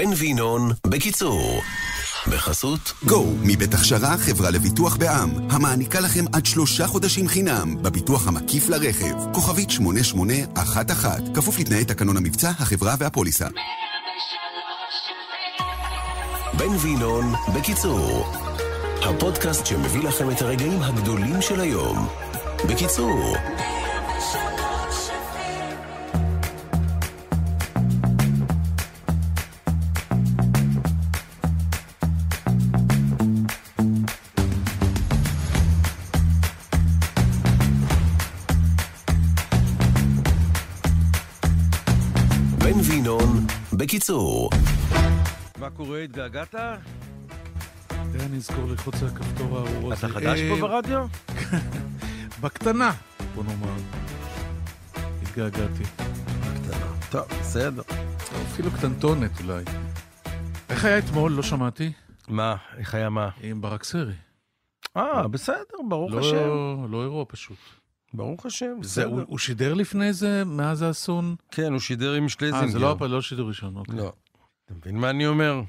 בן וינון, בקיצור. בחסות גו, מבית הכשרה חברה לביטוח בע"מ, המעניקה לכם עד שלושה חודשים חינם בביטוח המקיף לרכב, כוכבית 8811, כפוף לתנאי תקנון המבצע, החברה והפוליסה. בן וינון, בקיצור, הפודקאסט שמביא לכם את הרגעים הגדולים של היום. בקיצור, בקיצור. מה קורה, התגעגעת? תראה, אני אזכור לחוץ על הכפתור הארור הזה. אתה חדש פה אה, ברדיו? בקטנה, בוא נאמר. התגעגעתי. בקטנה. טוב, בסדר. אפילו קטנטונת אולי. איך היה אתמול? לא שמעתי. מה? איך היה מה? עם ברק סרי. אה, בסדר, ברוך לא השם. לא אירוע פשוט. ברוך השם. זה, הוא, הוא שידר לפני זה, מאז האסון? כן, הוא שידר עם שלזינגר. אה, זה לא, לא שידור ראשון, אוקיי. לא. אתה מבין מה אני אומר?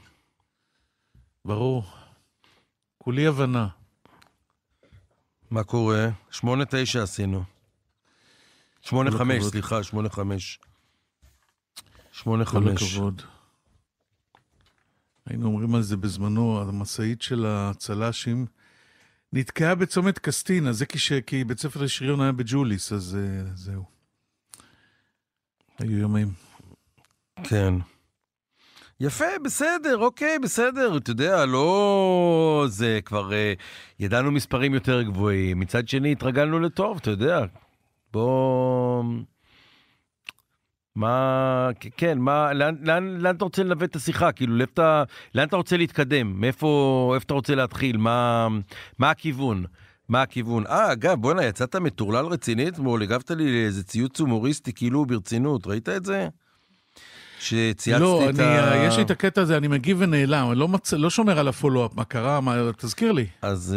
ברור. כולי הבנה. מה קורה? שמונה תשע עשינו. שמונה חמש, סליחה, שמונה חמש. שמונה חמש. היינו אומרים על זה בזמנו, המשאית של הצל"שים. נתקעה בצומת קסטינה, זה כש... כי בית ספר לשריון היה בג'וליס, אז uh, זהו. היו יומים. כן. יפה, בסדר, אוקיי, בסדר, אתה יודע, לא... זה כבר... Uh, ידענו מספרים יותר גבוהים. מצד שני, התרגלנו לטוב, אתה יודע. בוא... מה, כן, מה, לאן, לאן, לאן אתה רוצה לנווט את השיחה? כאילו, לאן אתה, לאן אתה רוצה להתקדם? מאיפה, איפה אתה רוצה להתחיל? מה, מה הכיוון? מה הכיוון? אה, אגב, בואנה, יצאת מטורלל רצינית אתמול, הגבת לי לאיזה ציוץ הומוריסטי, כאילו ברצינות, ראית את זה? שצייצתי לא, את אני, ה... לא, יש לי את הקטע הזה, אני מגיב ונעלם, אני לא, מצ... לא שומר על הפולו-אפ, מה קרה, מה... תזכיר לי. אז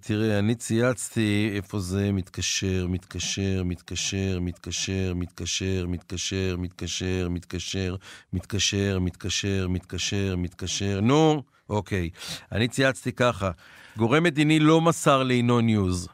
תראה, אני צייצתי איפה זה מתקשר, מתקשר, מתקשר, מתקשר, מתקשר, מתקשר, מתקשר, מתקשר, מתקשר, מתקשר, מתקשר, מתקשר, נו, אוקיי. אני צייצתי ככה, גורם מדיני לא מסר לי נו ניוז.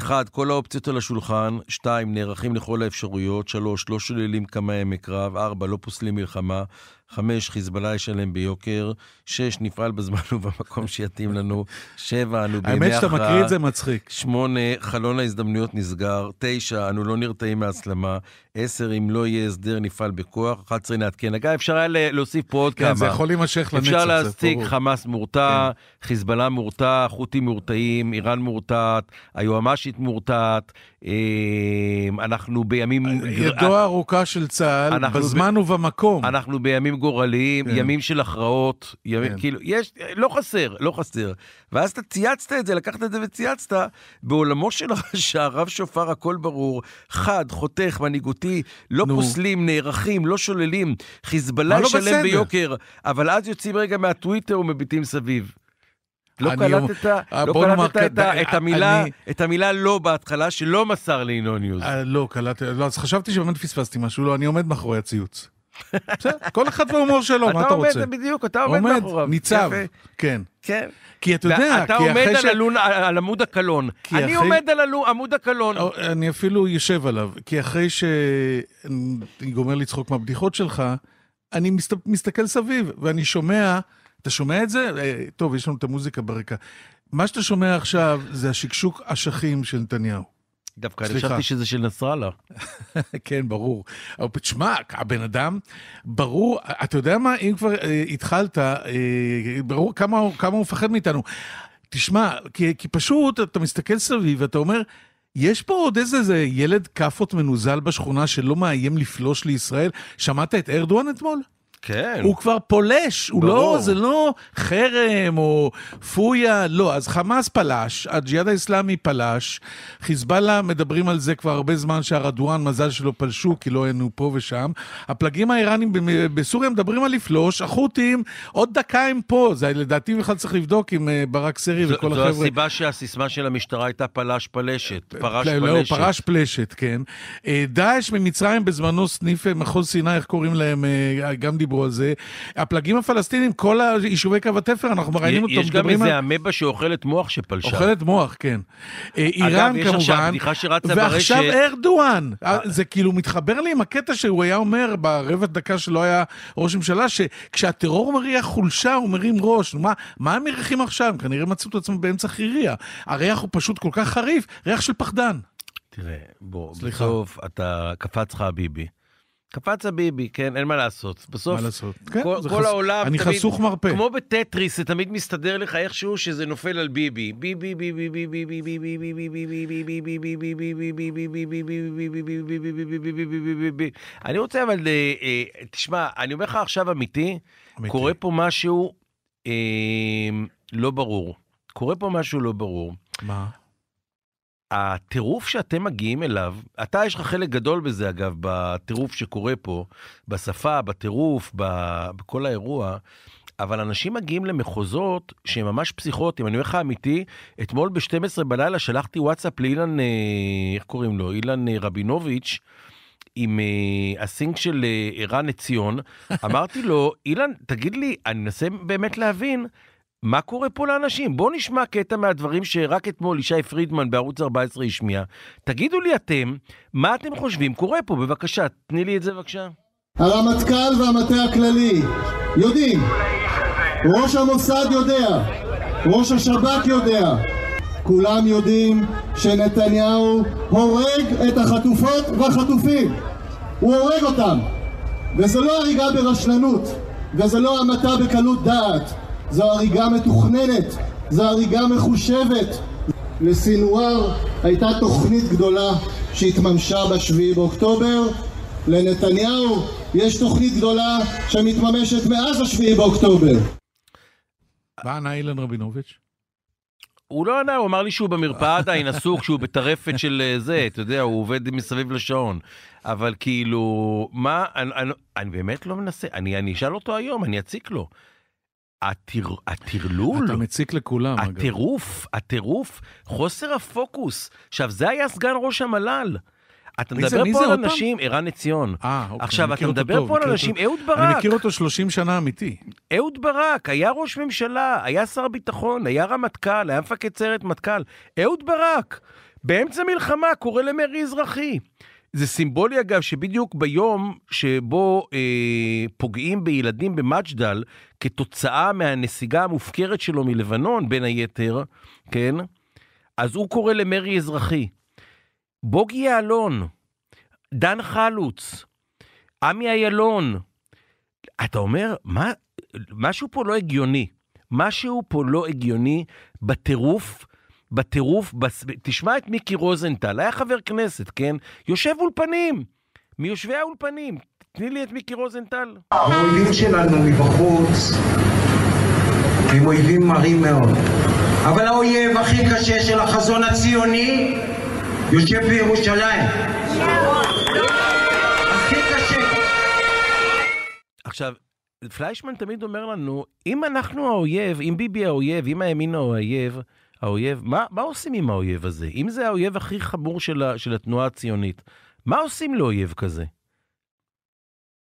1. כל האופציות על השולחן, 2. נערכים לכל האפשרויות, 3. לא שוללים כמה ימי קרב, 4. לא פוסלים מלחמה, חמש, חיזבאללה ישלם ביוקר, שש, נפעל בזמן ובמקום שיתאים לנו, שבע, אנו בימי הכרעה. האמת שאתה מקריא את זה מצחיק. שמונה, חלון ההזדמנויות נסגר, תשע, אנו לא נרתעים מהסלמה, עשר, אם לא יהיה הסדר, נפעל בכוח, אחת עשרה, נעדכן. אגב, אפשר היה להוסיף פה עוד כמה. כן, זה יכול להימשך לנצח, אפשר להסתיק, חמאס מורתע, כן. חיזבאללה מורתע, חות'ים מורתעים, איראן מורתעת, היועמ"שית מורתעת, אמ, אנחנו בימים... אה, ידו אה, הארוכה של צה"ל, בזמן ב... ובמקום. אנחנו בימים גורליים, כן. ימים של הכרעות, ימים, כן. כאילו, יש, לא חסר, לא חסר. ואז אתה צייצת את זה, לקחת את זה וצייצת, בעולמו של הרב שופר הכל ברור, חד, חותך, מנהיגותי, לא נו. פוסלים, נערכים, לא שוללים, חיזבאללה שלם לא ביוקר, אבל אז יוצאים רגע מהטוויטר ומביטים סביב. לא קלטת, אה, לא קלטת את, את, המילה, אני... את המילה לא בהתחלה, שלא מסר לי ינון יוז. אה, לא, קלטתי, לא, אז חשבתי שבאמת פספסתי משהו, לא, אני עומד מאחורי הציוץ. בסדר, כל אחד וההומור שלו, מה אתה רוצה? אתה עומד, בדיוק, אתה עומד מאחוריו. עומד, ניצב, כן. כן. כי אתה יודע, אתה עומד על עמוד הקלון. אני עומד על עמוד הקלון. אה, אני אפילו יושב עליו, כי אחרי שאני גומר לצחוק מהבדיחות שלך, אני מסתכל סביב, ואני שומע אתה שומע את זה? אה, טוב, יש לנו את המוזיקה ברקע. מה שאתה שומע עכשיו זה השקשוק אשכים של נתניהו. דווקא אני חשבתי שזה של נסראללה. כן, ברור. אבל תשמע, הבן אדם, ברור, אתה יודע מה, אם כבר אה, התחלת, אה, ברור כמה, כמה הוא מפחד מאיתנו. תשמע, כי, כי פשוט אתה מסתכל סביב ואתה אומר, יש פה עוד איזה, איזה ילד כאפות מנוזל בשכונה שלא מאיים לפלוש לישראל. שמעת את ארדואן אתמול? כן. הוא כבר פולש, הוא לא, זה לא חרם או פויה, לא. אז חמאס פלש, הג'יהאד האסלאמי פלש, חיזבאללה, מדברים על זה כבר הרבה זמן שהרדואן, מזל שלא פלשו, כי לא היינו פה ושם. הפלגים האיראנים בסוריה מדברים על לפלוש, החות'ים, עוד דקה הם פה. זה לדעתי בכלל צריך לבדוק עם אה, ברק סרי זו, וכל זו החבר'ה. זו הסיבה שהסיסמה של המשטרה הייתה פלש פלשת, אה, פרש לא, לא, פלשת. לא, פרש פלשת, כן. אה, דאעש ממצרים בזמנו סניף מחוז סיני, איך קוראים להם? גם דיברו. דיברו על זה. הפלגים הפלסטינים, כל היישובי קו התפר, אנחנו מראיינים אותם. יש גם איזה אמבה שאוכלת מוח שפלשה. אוכלת מוח, כן. אה, איראן כמובן. אגב, יש עכשיו בדיחה שרצה ברשת. ועכשיו ארדואן. אה. אה, זה כאילו מתחבר לי עם הקטע שהוא היה אומר ברבע דקה שלא היה ראש ממשלה, שכשהטרור מריח חולשה, הוא מרים ראש. מה, הם מריחים עכשיו? הם כנראה מצאו את עצמם באמצע חיריה. הריח הוא פשוט כל כך חריף, ריח של פחדן. תראה, בוא, סליחה. בסוף אתה קפץ לך ביבי. קפץ הביבי, כן, אין מה לעשות. בסוף, מה לעשות? כן, כל, כל חס... העולם, אני תמיד, חסוך מרפא. כמו בטטריס, זה תמיד מסתדר לך איכשהו שזה נופל על ביבי. ביבי, ביבי, ביבי, ביבי, ביבי, ביבי, ביבי, ביבי, ביבי, ביבי, ביבי, ביבי, ביבי, ביבי, ביבי, ביבי, ביבי, ביבי, ביבי. אני רוצה אבל, אה, אה, תשמע, אני אומר לך עכשיו אמיתי, אמיתי. קורה פה משהו אה, לא ברור. קורה פה משהו לא ברור. מה? הטירוף שאתם מגיעים אליו, אתה יש לך חלק גדול בזה אגב, בטירוף שקורה פה, בשפה, בטירוף, בכל האירוע, אבל אנשים מגיעים למחוזות שהם ממש פסיכוטיים. אני אומר לך אמיתי, אתמול ב-12 בלילה שלחתי וואטסאפ לאילן, אה, איך קוראים לו? אילן אה, רבינוביץ', עם uh, הסינק של ערן uh, עציון, אמרתי לו, אילן, תגיד לי, אני מנסה באמת להבין, מה קורה פה לאנשים? בואו נשמע קטע מהדברים שרק אתמול ישי פרידמן בערוץ 14 השמיע. תגידו לי אתם, מה אתם חושבים קורה פה? בבקשה, תני לי את זה בבקשה. הרמטכ"ל והמטה הכללי יודעים, ראש המוסד יודע, ראש השב"כ יודע, כולם יודעים שנתניהו הורג את החטופות והחטופים. הוא הורג אותם. וזה לא הריגה ברשלנות, וזה לא המתה בקלות דעת. זו הריגה מתוכננת, זו הריגה מחושבת. לסינואר הייתה תוכנית גדולה שהתממשה ב-7 באוקטובר, לנתניהו יש תוכנית גדולה שמתממשת מאז ה-7 באוקטובר. מה ענה אילן רבינוביץ'? הוא לא ענה, הוא אמר לי שהוא במרפאה עדיין עסוק, שהוא בטרפת של אה, זה, אתה יודע, הוא עובד מסביב לשעון. אבל כאילו, מה, אני, אני, אני באמת לא מנסה, אני, אני אשאל אותו היום, אני אציק לו. הטיר, הטרלול, אתה מציק לכולם, הטירוף, הטירוף, חוסר הפוקוס. עכשיו, זה היה סגן ראש המל"ל. אתה מדבר זה, פה על אנשים, ערן עציון. אה, אוקיי, עכשיו, אתה מדבר טוב, פה על אנשים, אהוד ברק. אני מכיר אותו 30 שנה אמיתי. אהוד ברק, היה ראש ממשלה, היה שר ביטחון, היה רמטכ"ל, היה מפקד סיירת מטכ"ל. אהוד ברק, באמצע מלחמה, קורא למרי אזרחי. זה סימבולי אגב שבדיוק ביום שבו אה, פוגעים בילדים במג'דל כתוצאה מהנסיגה המופקרת שלו מלבנון, בין היתר, כן? אז הוא קורא למרי אזרחי. בוגי יעלון, דן חלוץ, עמי איילון. אתה אומר, מה, משהו פה לא הגיוני. משהו פה לא הגיוני בטירוף, בטירוף, בס... תשמע את מיקי רוזנטל, היה חבר כנסת, כן? יושב אולפנים, מיושבי האולפנים, תני לי את מיקי רוזנטל. האויבים שלנו מבחוץ הם אויבים מרים מאוד. אבל האויב הכי קשה של החזון הציוני יושב בירושלים. הכי קשה. עכשיו, פליישמן תמיד אומר לנו, אם אנחנו האויב, אם ביבי האויב, אם הימין האויב, האויב, מה, מה עושים עם האויב הזה? אם זה האויב הכי חמור של, ה, של התנועה הציונית, מה עושים לאויב כזה?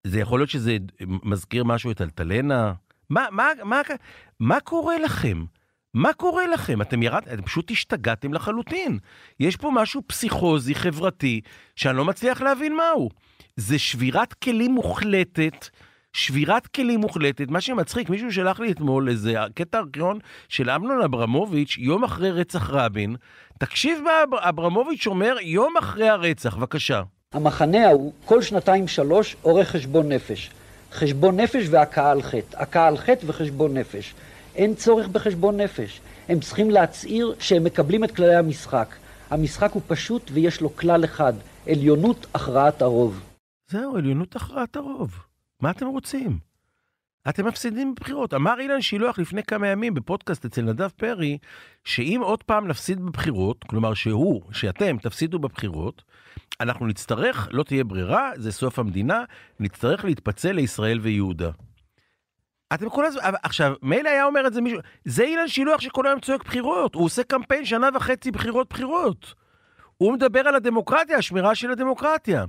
זה יכול להיות שזה מזכיר משהו את אלטלנה? מה, מה, מה, מה קורה לכם? מה קורה לכם? אתם ירדתם, אתם פשוט השתגעתם לחלוטין. יש פה משהו פסיכוזי, חברתי, שאני לא מצליח להבין מהו. זה שבירת כלים מוחלטת. שבירת כלים מוחלטת, מה שמצחיק, מישהו שלח לי אתמול איזה קטע ארכיון של אמנון אברמוביץ', יום אחרי רצח רבין. תקשיב מה אברמוביץ' אומר יום אחרי הרצח, בבקשה. המחנה ההוא, כל שנתיים שלוש, עורך חשבון נפש. חשבון נפש והכאה על חטא. הכאה על חטא וחשבון נפש. אין צורך בחשבון נפש. הם צריכים להצהיר שהם מקבלים את כללי המשחק. המשחק הוא פשוט ויש לו כלל אחד, עליונות הכרעת הרוב. זהו, עליונות הכרעת הרוב. מה אתם רוצים? אתם מפסידים בבחירות. אמר אילן שילוח לפני כמה ימים בפודקאסט אצל נדב פרי, שאם עוד פעם נפסיד בבחירות, כלומר שהוא, שאתם תפסידו בבחירות, אנחנו נצטרך, לא תהיה ברירה, זה סוף המדינה, נצטרך להתפצל לישראל ויהודה. אתם כל הזמן, עכשיו, מילא היה אומר את זה מישהו, זה אילן שילוח שכל היום צועק בחירות, הוא עושה קמפיין שנה וחצי בחירות בחירות. הוא מדבר על הדמוקרטיה, השמירה של הדמוקרטיה.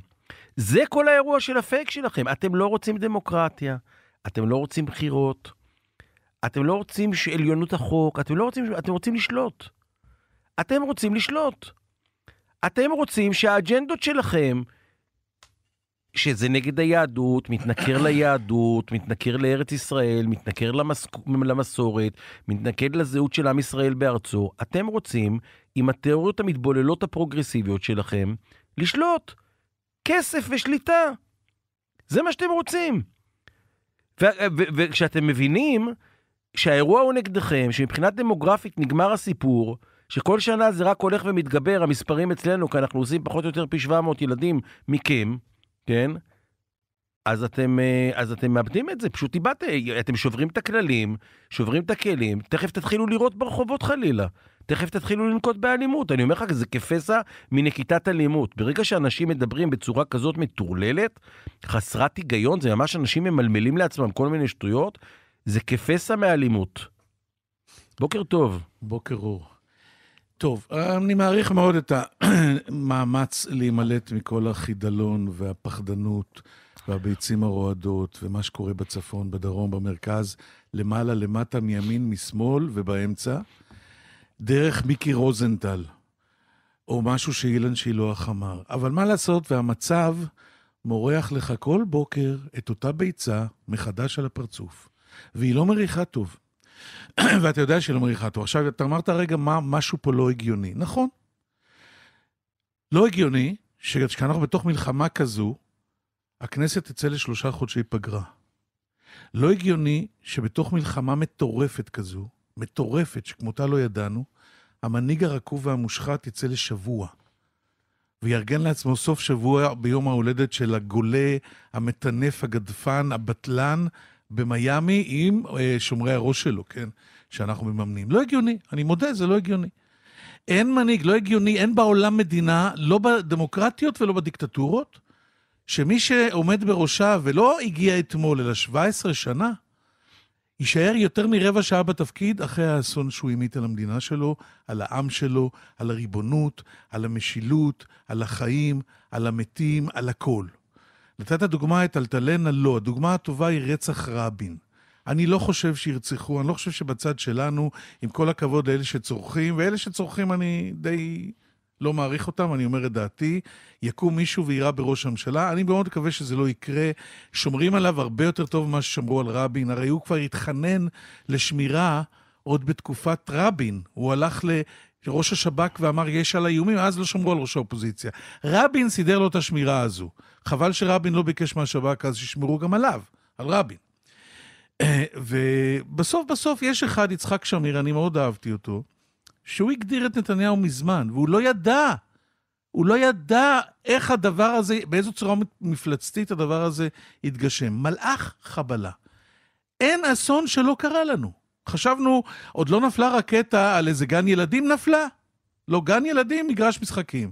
זה כל האירוע של הפייק שלכם, אתם לא רוצים דמוקרטיה, אתם לא רוצים בחירות, אתם לא רוצים עליונות החוק, אתם לא רוצים, אתם רוצים לשלוט. אתם רוצים לשלוט. אתם רוצים שהאג'נדות שלכם, שזה נגד היהדות, מתנכר ליהדות, מתנכר לארץ ישראל, מתנכר למס... למסורת, מתנכר לזהות של עם ישראל בארצו, אתם רוצים, עם התיאוריות המתבוללות הפרוגרסיביות שלכם, לשלוט. כסף ושליטה. זה מה שאתם רוצים. וכשאתם מבינים שהאירוע הוא נגדכם, שמבחינה דמוגרפית נגמר הסיפור, שכל שנה זה רק הולך ומתגבר, המספרים אצלנו, כי אנחנו עושים פחות או יותר פי 700 ילדים מכם, כן? אז אתם, אה, אז אתם מאבדים את זה, פשוט איבדתם, אתם שוברים את הכללים, שוברים את הכלים, תכף תתחילו לירות ברחובות חלילה, תכף תתחילו לנקוט באלימות. אני אומר לך, זה כפסע מנקיטת אלימות. ברגע שאנשים מדברים בצורה כזאת מטורללת, חסרת היגיון, זה ממש אנשים ממלמלים לעצמם כל מיני שטויות, זה כפסע מאלימות. בוקר טוב. בוקר אור. טוב, אני מעריך מאוד את המאמץ להימלט מכל החידלון והפחדנות והביצים הרועדות ומה שקורה בצפון, בדרום, במרכז, למעלה, למטה, מימין, משמאל ובאמצע, דרך מיקי רוזנטל, או משהו שאילן שילוח אמר. אבל מה לעשות, והמצב מורח לך כל בוקר את אותה ביצה מחדש על הפרצוף, והיא לא מריחה טוב. ואתה יודע שלא מריחה אותו. עכשיו, אתה אמרת רגע, מה, משהו פה לא הגיוני. נכון. לא הגיוני שכשאנחנו בתוך מלחמה כזו, הכנסת תצא לשלושה חודשי פגרה. לא הגיוני שבתוך מלחמה מטורפת כזו, מטורפת, שכמותה לא ידענו, המנהיג הרקוב והמושחת יצא לשבוע. ויארגן לעצמו סוף שבוע ביום ההולדת של הגולה, המטנף, הגדפן, הבטלן, במיאמי עם אה, שומרי הראש שלו, כן? שאנחנו מממנים. לא הגיוני, אני מודה, זה לא הגיוני. אין מנהיג, לא הגיוני, אין בעולם מדינה, לא בדמוקרטיות ולא בדיקטטורות, שמי שעומד בראשה ולא הגיע אתמול, אלא 17 שנה, יישאר יותר מרבע שעה בתפקיד אחרי האסון שהוא המיט על המדינה שלו, על העם שלו, על הריבונות, על המשילות, על החיים, על המתים, על הכול. נתת דוגמה את אלטלנה, לא. הדוגמה הטובה היא רצח רבין. אני לא חושב שירצחו, אני לא חושב שבצד שלנו, עם כל הכבוד לאלה שצורכים, ואלה שצורכים אני די לא מעריך אותם, אני אומר את דעתי, יקום מישהו ויירה בראש הממשלה. אני מאוד מקווה שזה לא יקרה. שומרים עליו הרבה יותר טוב ממה ששמרו על רבין. הרי הוא כבר התחנן לשמירה עוד בתקופת רבין. הוא הלך ראש השב"כ ואמר יש על האיומים, אז לא שמרו על ראש האופוזיציה. רבין סידר לו את השמירה הזו. חבל שרבין לא ביקש מהשב"כ, אז שישמרו גם עליו, על רבין. אה, ובסוף בסוף יש אחד, יצחק שמיר, אני מאוד אהבתי אותו, שהוא הגדיר את נתניהו מזמן, והוא לא ידע. הוא לא ידע איך הדבר הזה, באיזו צורה מפלצתית הדבר הזה התגשם. מלאך חבלה. אין אסון שלא קרה לנו. חשבנו, עוד לא נפלה רקטה על איזה גן ילדים, נפלה. לא גן ילדים, מגרש משחקים.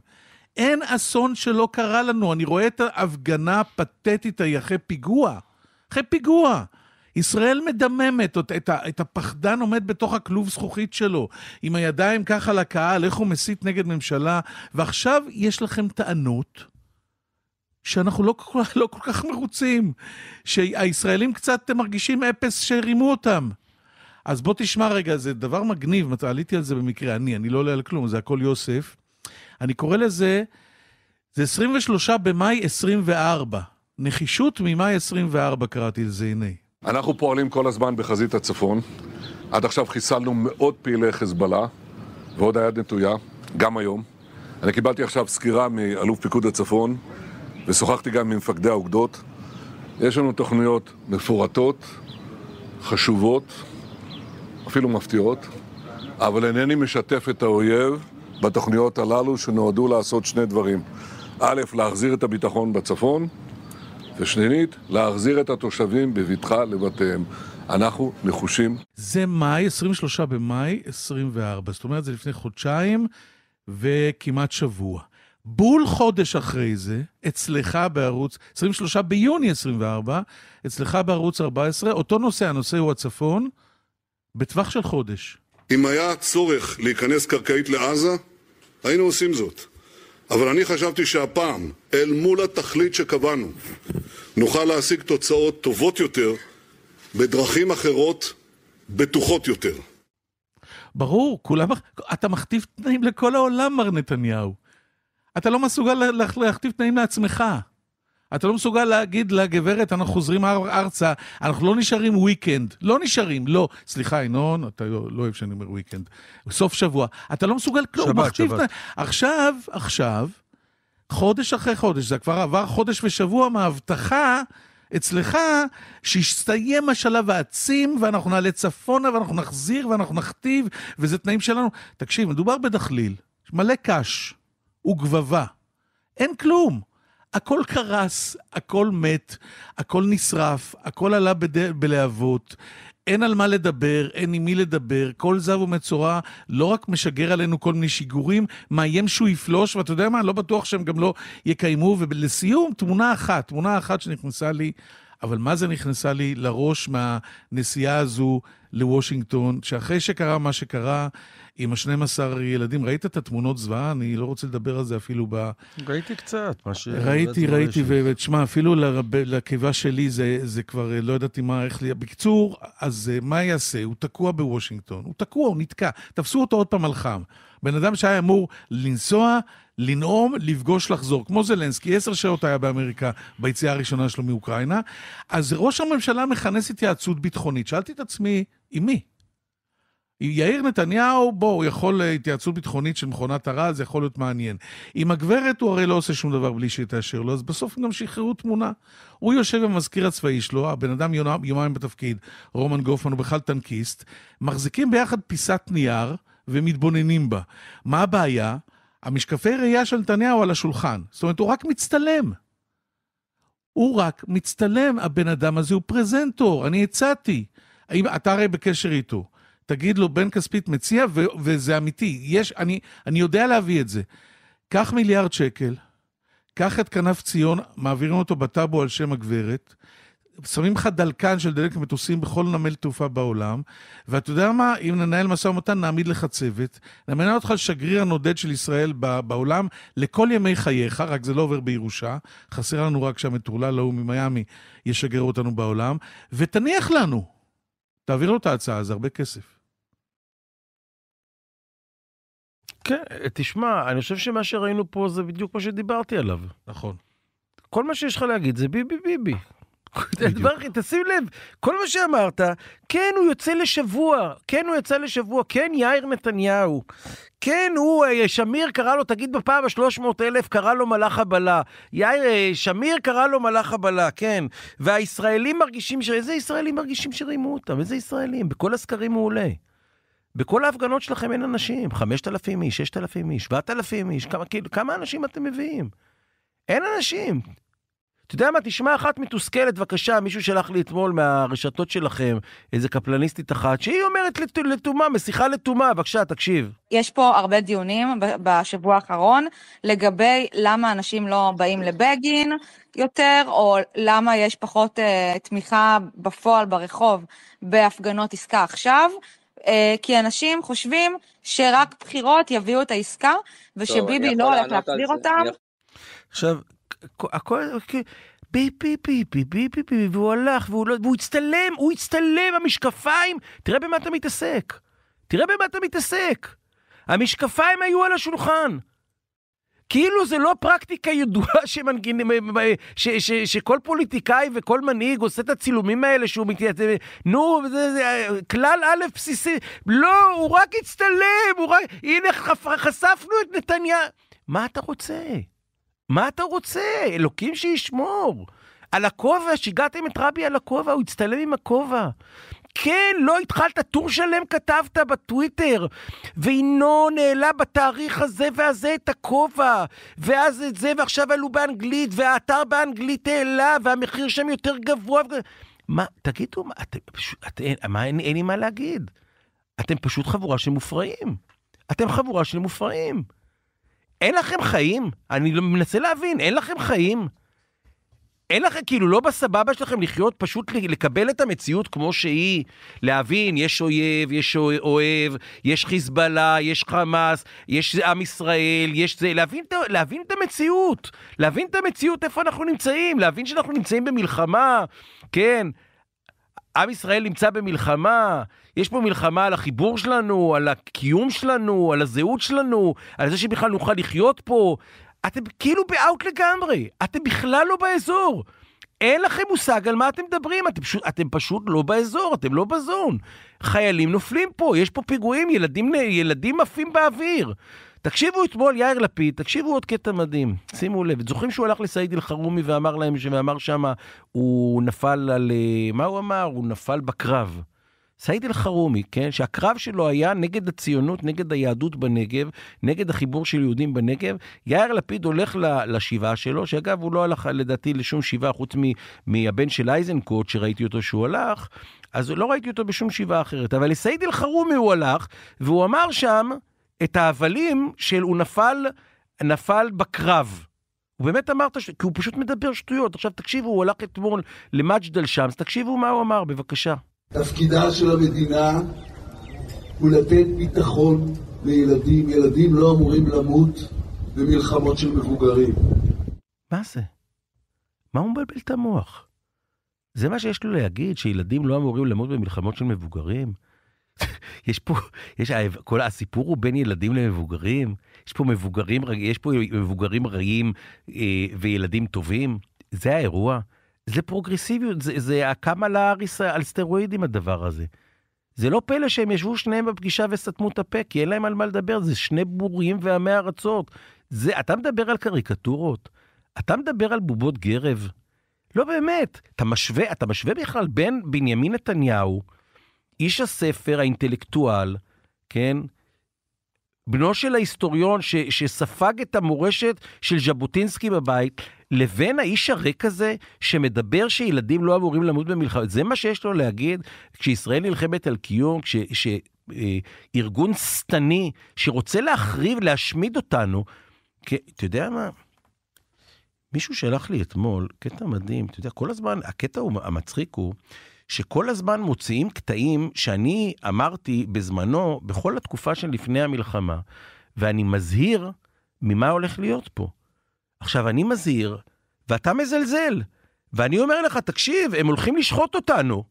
אין אסון שלא קרה לנו. אני רואה את ההפגנה הפתטית ההיא אחרי פיגוע. אחרי פיגוע. ישראל מדממת, את, הפחדן עומד בתוך הכלוב זכוכית שלו, עם הידיים ככה לקהל, איך הוא מסית נגד ממשלה, ועכשיו יש לכם טענות שאנחנו לא, לא כל כך מרוצים, שהישראלים קצת מרגישים אפס שרימו אותם. אז בוא תשמע רגע, זה דבר מגניב, עליתי על זה במקרה, אני, אני לא עולה על כלום, זה הכל יוסף. אני קורא לזה, זה 23 במאי 24. נחישות ממאי 24 קראתי לזה, הנה. אנחנו פועלים כל הזמן בחזית הצפון. עד עכשיו חיסלנו מאות פעילי חיזבאללה, ועוד היד נטויה, גם היום. אני קיבלתי עכשיו סקירה מאלוף פיקוד הצפון, ושוחחתי גם עם מפקדי האוגדות. יש לנו תוכניות מפורטות, חשובות, אפילו מפתיעות, אבל אינני משתף את האויב בתוכניות הללו שנועדו לעשות שני דברים. א', להחזיר את הביטחון בצפון, ושנינית, להחזיר את התושבים בבטחה לבתיהם. אנחנו נחושים. זה מאי, 23 במאי 24, זאת אומרת זה לפני חודשיים וכמעט שבוע. בול חודש אחרי זה, אצלך בערוץ, 23 ביוני 24, אצלך בערוץ 14, אותו נושא, הנושא הוא הצפון. בטווח של חודש. אם היה צורך להיכנס קרקעית לעזה, היינו עושים זאת. אבל אני חשבתי שהפעם, אל מול התכלית שקבענו, נוכל להשיג תוצאות טובות יותר בדרכים אחרות, בטוחות יותר. ברור, כולם... אתה מכתיב תנאים לכל העולם, מר נתניהו. אתה לא מסוגל להכתיב תנאים לעצמך. אתה לא מסוגל להגיד לגברת, אנחנו חוזרים ארצה, אנחנו לא נשארים weekend. לא נשארים, לא. סליחה, ינון, אתה לא, לא אוהב שאני אומר weekend. סוף שבוע. אתה לא מסוגל כלום, שבת, מכתיב... שבת. עכשיו, עכשיו, חודש אחרי חודש, זה כבר עבר חודש ושבוע מההבטחה. אצלך, שיסתיים השלב העצים, ואנחנו נעלה צפונה, ואנחנו נחזיר, ואנחנו נכתיב, וזה תנאים שלנו. תקשיב, מדובר בדחליל, מלא קש וגבבה. אין כלום. הכל קרס, הכל מת, הכל נשרף, הכל עלה בד... בלהבות. אין על מה לדבר, אין עם מי לדבר, כל זב ומצורע לא רק משגר עלינו כל מיני שיגורים, מאיים שהוא יפלוש, ואתה יודע מה, לא בטוח שהם גם לא יקיימו. ולסיום, תמונה אחת, תמונה אחת שנכנסה לי, אבל מה זה נכנסה לי לראש מהנסיעה הזו? לוושינגטון, שאחרי שקרה מה שקרה עם ה-12 ילדים, ראית את התמונות זוועה? אני לא רוצה לדבר על זה אפילו ב... ראיתי קצת, מה ש... ראיתי, לא ראיתי, ותשמע, אפילו לקיבה שלי זה, זה כבר, אה, לא ידעתי מה, איך... בקיצור, אז אה, מה יעשה? הוא תקוע בוושינגטון. הוא תקוע, הוא נתקע. תפסו אותו עוד פעם על חם. בן אדם שהיה אמור לנסוע, לנאום, לפגוש, לחזור. כמו זלנסקי, עשר שעות היה באמריקה ביציאה הראשונה שלו מאוקראינה. אז ראש הממשלה מכנס התייעצות ביטחונית. שאלתי את עצמי, עם מי? יאיר נתניהו, בואו, יכול אה, התייעצות ביטחונית של מכונת הרעל, זה יכול להיות מעניין. עם הגברת הוא הרי לא עושה שום דבר בלי שהיא תאשר לו, אז בסוף הם גם שחררו תמונה. הוא יושב עם המזכיר הצבאי שלו, הבן אדם יומיים בתפקיד, רומן גופמן, הוא בכלל טנקיסט, מחזיקים ביחד פיסת נייר ומתבוננים בה. מה הבעיה? המשקפי ראייה של נתניהו על השולחן. זאת אומרת, הוא רק מצטלם. הוא רק מצטלם, הבן אדם הזה הוא פרזנטור, אני הצעתי. האם אתה הרי בקשר איתו, תגיד לו, בן כספית מציע, ו, וזה אמיתי, יש, אני, אני יודע להביא את זה. קח מיליארד שקל, קח את כנף ציון, מעבירים אותו בטאבו על שם הגברת, שמים לך דלקן של דלק מטוסים בכל נמל תעופה בעולם, ואתה יודע מה? אם ננהל משא ומתן, נעמיד לך צוות, נמנה אותך לשגריר הנודד של ישראל בעולם לכל ימי חייך, רק זה לא עובר בירושה, חסר לנו רק שהמטורלל ההוא ממיאמי ישגר אותנו בעולם, ותניח לנו. תעביר לו את ההצעה, זה הרבה כסף. כן, תשמע, אני חושב שמה שראינו פה זה בדיוק מה שדיברתי עליו. נכון. כל מה שיש לך להגיד זה ביבי ביבי. תשים לב, כל מה שאמרת, כן, הוא יוצא לשבוע, כן, הוא יצא לשבוע, כן, יאיר נתניהו. כן, הוא, אה, שמיר קרא לו, תגיד בפעם ה-300 אלף, קרא לו מלאך הבלה. יאיר, אה, שמיר קרא לו מלאך הבלה, כן. והישראלים מרגישים, ש... איזה ישראלים מרגישים שרימו אותם? איזה ישראלים? בכל הסקרים הוא עולה. בכל ההפגנות שלכם אין אנשים, 5,000 איש, 6,000 איש, 7,000 איש, כמה, כאילו, כמה אנשים אתם מביאים? אין אנשים. אתה יודע מה, תשמע אחת מתוסכלת, בבקשה, מישהו שלח לי אתמול מהרשתות שלכם, איזה קפלניסטית אחת, שהיא אומרת לת... לתומה, משיחה לתומה, בבקשה, תקשיב. יש פה הרבה דיונים בשבוע האחרון לגבי למה אנשים לא באים לבגין יותר, או למה יש פחות אה, תמיכה בפועל ברחוב בהפגנות עסקה עכשיו. אה, כי אנשים חושבים שרק בחירות יביאו את העסקה, ושביבי לא הולך להחזיר אותם. עכשיו, הכל, בי בי בי בי בי בי בי, והוא הלך, והוא, לא, והוא הצטלם, הוא הצטלם, המשקפיים, תראה במה אתה מתעסק. תראה במה אתה מתעסק. המשקפיים היו על השולחן. כאילו זה לא פרקטיקה ידועה שמנגין, ש, ש, ש, שכל פוליטיקאי וכל מנהיג עושה את הצילומים האלה שהוא מתייצב, נו, זה, זה כלל א' בסיסי, לא, הוא רק הצטלם, הוא רק, הנה חשפנו את נתניה. מה אתה רוצה? מה אתה רוצה? אלוקים שישמור. על הכובע, שיגעתם את רבי על הכובע, הוא הצטלם עם הכובע. כן, לא התחלת, טור שלם כתבת בטוויטר, והינו נעלה בתאריך הזה והזה את הכובע, ואז את זה, ועכשיו עלו באנגלית, והאתר באנגלית העלה, והמחיר שם יותר גבוה. מה, תגידו, מה, אתם, את, מה, אין, אין לי מה להגיד. אתם פשוט חבורה של מופרעים. אתם חבורה של מופרעים. אין לכם חיים? אני לא- מנסה להבין, אין לכם חיים? אין לכם, כאילו, לא בסבבה שלכם לחיות, פשוט לקבל את המציאות כמו שהיא, להבין, יש אויב, יש אוהב, יש חיזבאללה, יש חמאס, יש עם ישראל, יש זה, להבין, להבין את המציאות, להבין את המציאות, איפה אנחנו נמצאים, להבין שאנחנו נמצאים במלחמה, כן, עם ישראל נמצא במלחמה, יש פה מלחמה על החיבור שלנו, על הקיום שלנו, על הזהות שלנו, על זה שבכלל נוכל לחיות פה. אתם כאילו באאוט לגמרי, אתם בכלל לא באזור. אין לכם מושג על מה אתם מדברים, אתם פשוט, אתם פשוט לא באזור, אתם לא בזון. חיילים נופלים פה, יש פה פיגועים, ילדים, ילדים עפים באוויר. תקשיבו אתמול יאיר לפיד, תקשיבו עוד קטע מדהים, שימו לב, זוכרים שהוא הלך לסעיד אלחרומי ואמר להם, ואמר שמה, הוא נפל על, אה, מה הוא אמר? הוא נפל בקרב. סעיד אלחרומי, כן, שהקרב שלו היה נגד הציונות, נגד היהדות בנגב, נגד החיבור של יהודים בנגב. יאיר לפיד הולך לשבעה שלו, שאגב, הוא לא הלך לדעתי לשום שבעה חוץ מ, מהבן של אייזנקוט, שראיתי אותו שהוא הלך, אז לא ראיתי אותו בשום שבעה אחרת. אבל לסעיד אלחרומי הוא הלך, והוא אמר שם, את ההבלים של הוא נפל, נפל בקרב. הוא באמת אמר, את השטויות, כי הוא פשוט מדבר שטויות. עכשיו תקשיבו, הוא הלך אתמול למג'דל שם, אז תקשיבו מה הוא אמר, בבקשה. תפקידה של המדינה הוא לתת ביטחון לילדים. ילדים לא אמורים למות במלחמות של מבוגרים. מה זה? מה הוא מבלבל את המוח? זה מה שיש לו להגיד, שילדים לא אמורים למות במלחמות של מבוגרים? יש פה, יש, כל הסיפור הוא בין ילדים למבוגרים, יש פה מבוגרים, יש פה מבוגרים רעים אה, וילדים טובים, זה האירוע. זה פרוגרסיביות, זה, זה הקם על האריס על סטרואידים הדבר הזה. זה לא פלא שהם ישבו שניהם בפגישה וסתמו את הפה, כי אין להם על מה לדבר, זה שני בורים ועמי ארצות. זה, אתה מדבר על קריקטורות, אתה מדבר על בובות גרב. לא באמת, אתה משווה, אתה משווה בכלל בין בנימין נתניהו, איש הספר, האינטלקטואל, כן? בנו של ההיסטוריון ש, שספג את המורשת של ז'בוטינסקי בבית, לבין האיש הריק הזה שמדבר שילדים לא אמורים למות במלחמת, זה מה שיש לו להגיד כשישראל נלחמת על קיום, כשארגון אה, שטני שרוצה להחריב, להשמיד אותנו, כי, אתה יודע מה? מישהו שלח לי אתמול קטע מדהים, אתה יודע, כל הזמן, הקטע הוא, המצחיק הוא שכל הזמן מוציאים קטעים שאני אמרתי בזמנו, בכל התקופה שלפני המלחמה, ואני מזהיר ממה הולך להיות פה. עכשיו, אני מזהיר, ואתה מזלזל. ואני אומר לך, תקשיב, הם הולכים לשחוט אותנו.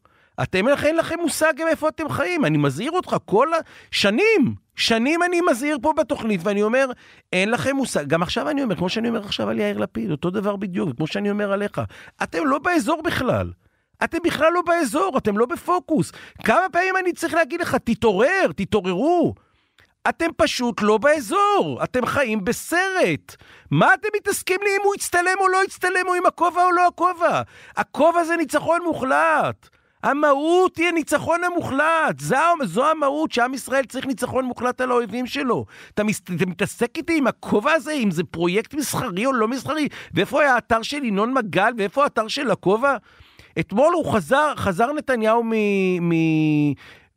אתם, אין לכם מושג גם איפה אתם חיים. אני מזהיר אותך כל ה... שנים, שנים אני מזהיר פה בתוכנית, ואני אומר, אין לכם מושג. גם עכשיו אני אומר, כמו שאני אומר עכשיו על יאיר לפיד, אותו דבר בדיוק, כמו שאני אומר עליך. אתם לא באזור בכלל. אתם בכלל לא באזור, אתם לא בפוקוס. כמה פעמים אני צריך להגיד לך, תתעורר, תתעוררו. אתם פשוט לא באזור, אתם חיים בסרט. מה אתם מתעסקים לי אם הוא יצטלם או לא יצטלם, או עם הכובע או לא הכובע? הכובע זה ניצחון מוחלט. המהות היא הניצחון המוחלט. זו, זו המהות שעם ישראל צריך ניצחון מוחלט על האויבים שלו. אתה, מס, אתה מתעסק איתי עם הכובע הזה, אם זה פרויקט מסחרי או לא מסחרי, ואיפה היה האתר של ינון מגל, ואיפה האתר של הכובע? אתמול הוא חזר, חזר נתניהו מ... מ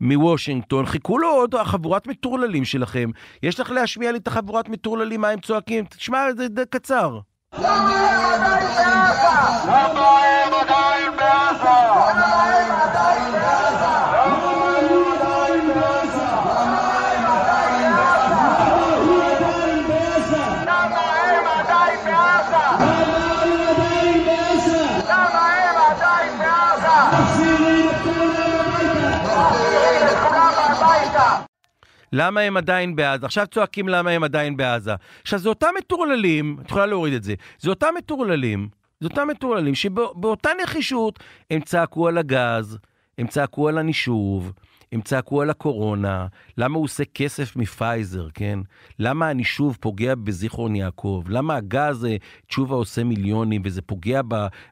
מוושינגטון, חיכו לו עוד החבורת מטורללים שלכם. יש לך להשמיע לי את החבורת מטורללים, מה הם צועקים? תשמע, זה, קצר. למה הם עדיין למה הם עדיין בעזה? עכשיו צועקים למה הם עדיין בעזה. עכשיו, זה אותם מטורללים, את יכולה להוריד את זה, זה אותם מטורללים, זה אותם מטורללים שבאותה נחישות הם צעקו על הגז, הם צעקו על הנישוב, הם צעקו על הקורונה, למה הוא עושה כסף מפייזר, כן? למה אני שוב פוגע בזיכרון יעקב? למה הגז, אה, תשובה עושה מיליונים וזה פוגע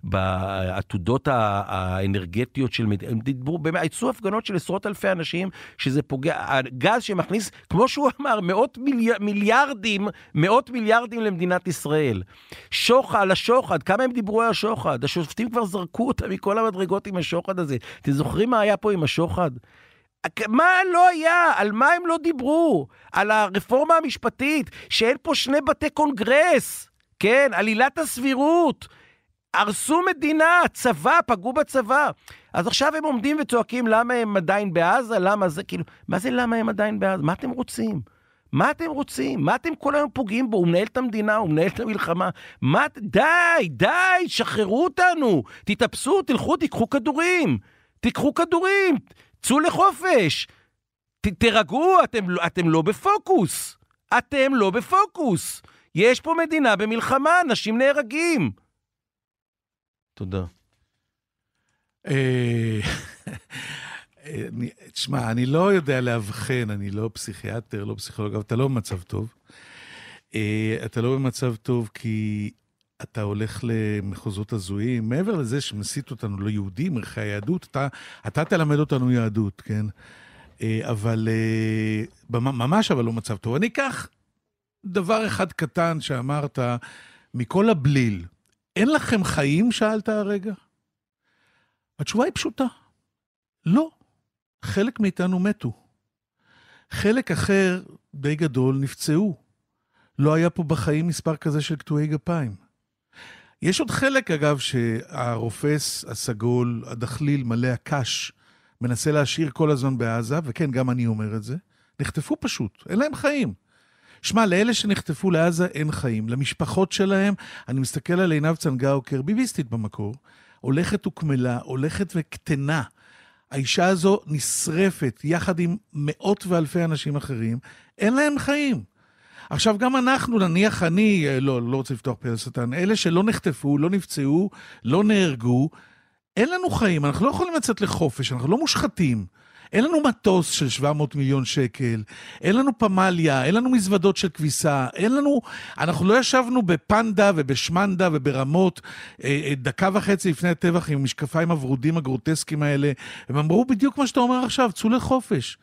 בעתודות האנרגטיות של מדינת... הם דיברו, באמת, יצאו הפגנות של עשרות אלפי אנשים, שזה פוגע, הגז שמכניס, כמו שהוא אמר, מאות מילי, מיליארדים, מאות מיליארדים למדינת ישראל. שוחד, השוחד, כמה הם דיברו על השוחד? השופטים כבר זרקו אותם מכל המדרגות עם השוחד הזה. אתם זוכרים מה היה פה עם השוחד? מה לא היה? על מה הם לא דיברו? על הרפורמה המשפטית, שאין פה שני בתי קונגרס, כן? על עילת הסבירות. הרסו מדינה, צבא, פגעו בצבא. אז עכשיו הם עומדים וצועקים למה הם עדיין בעזה, למה זה, כאילו, מה זה למה הם עדיין בעזה? מה אתם רוצים? מה אתם רוצים? מה אתם כל היום פוגעים בו? הוא מנהל את המדינה, הוא מנהל את המלחמה. מה, די, די, שחררו אותנו, תתאפסו, תלכו, תיקחו כדורים. תיקחו כדורים, צאו לחופש. ת, תרגעו, אתם, לא, אתם לא בפוקוס. אתם לא בפוקוס. יש פה מדינה במלחמה, אנשים נהרגים. תודה. אה, אה, תשמע, אני לא יודע לאבחן, אני לא פסיכיאטר, לא פסיכולוג, אבל אתה לא במצב טוב. אה, אתה לא במצב טוב כי אתה הולך למחוזות הזויים, מעבר לזה שמסית אותנו ליהודים, ערכי היהדות, אתה, אתה תלמד אותנו יהדות, כן? אה, אבל אה, ממש אבל לא מצב טוב. אני אקח דבר אחד קטן שאמרת, מכל הבליל, אין לכם חיים? שאלת הרגע. התשובה היא פשוטה, לא. חלק מאיתנו מתו. חלק אחר, די גדול, נפצעו. לא היה פה בחיים מספר כזה של קטועי גפיים. יש עוד חלק, אגב, שהרופס הסגול, הדחליל, מלא הקש, מנסה להשאיר כל הזמן בעזה, וכן, גם אני אומר את זה, נחטפו פשוט, אין להם חיים. שמע, לאלה שנחטפו לעזה אין חיים. למשפחות שלהם, אני מסתכל על עינב צנגאוקר, ביביסטית במקור, הולכת וקמלה, הולכת וקטנה. האישה הזו נשרפת יחד עם מאות ואלפי אנשים אחרים, אין להם חיים. עכשיו, גם אנחנו, נניח אני, אה, לא, לא רוצה לפתוח פה לשטן, אלה שלא נחטפו, לא נפצעו, לא נהרגו, אין לנו חיים, אנחנו לא יכולים לצאת לחופש, אנחנו לא מושחתים. אין לנו מטוס של 700 מיליון שקל, אין לנו פמליה, אין לנו מזוודות של כביסה, אין לנו... אנחנו לא ישבנו בפנדה ובשמנדה וברמות אה, אה דקה וחצי לפני הטבח עם המשקפיים הוורודים הגרוטסקיים האלה. הם אמרו בדיוק מה שאתה אומר עכשיו, צאו לחופש.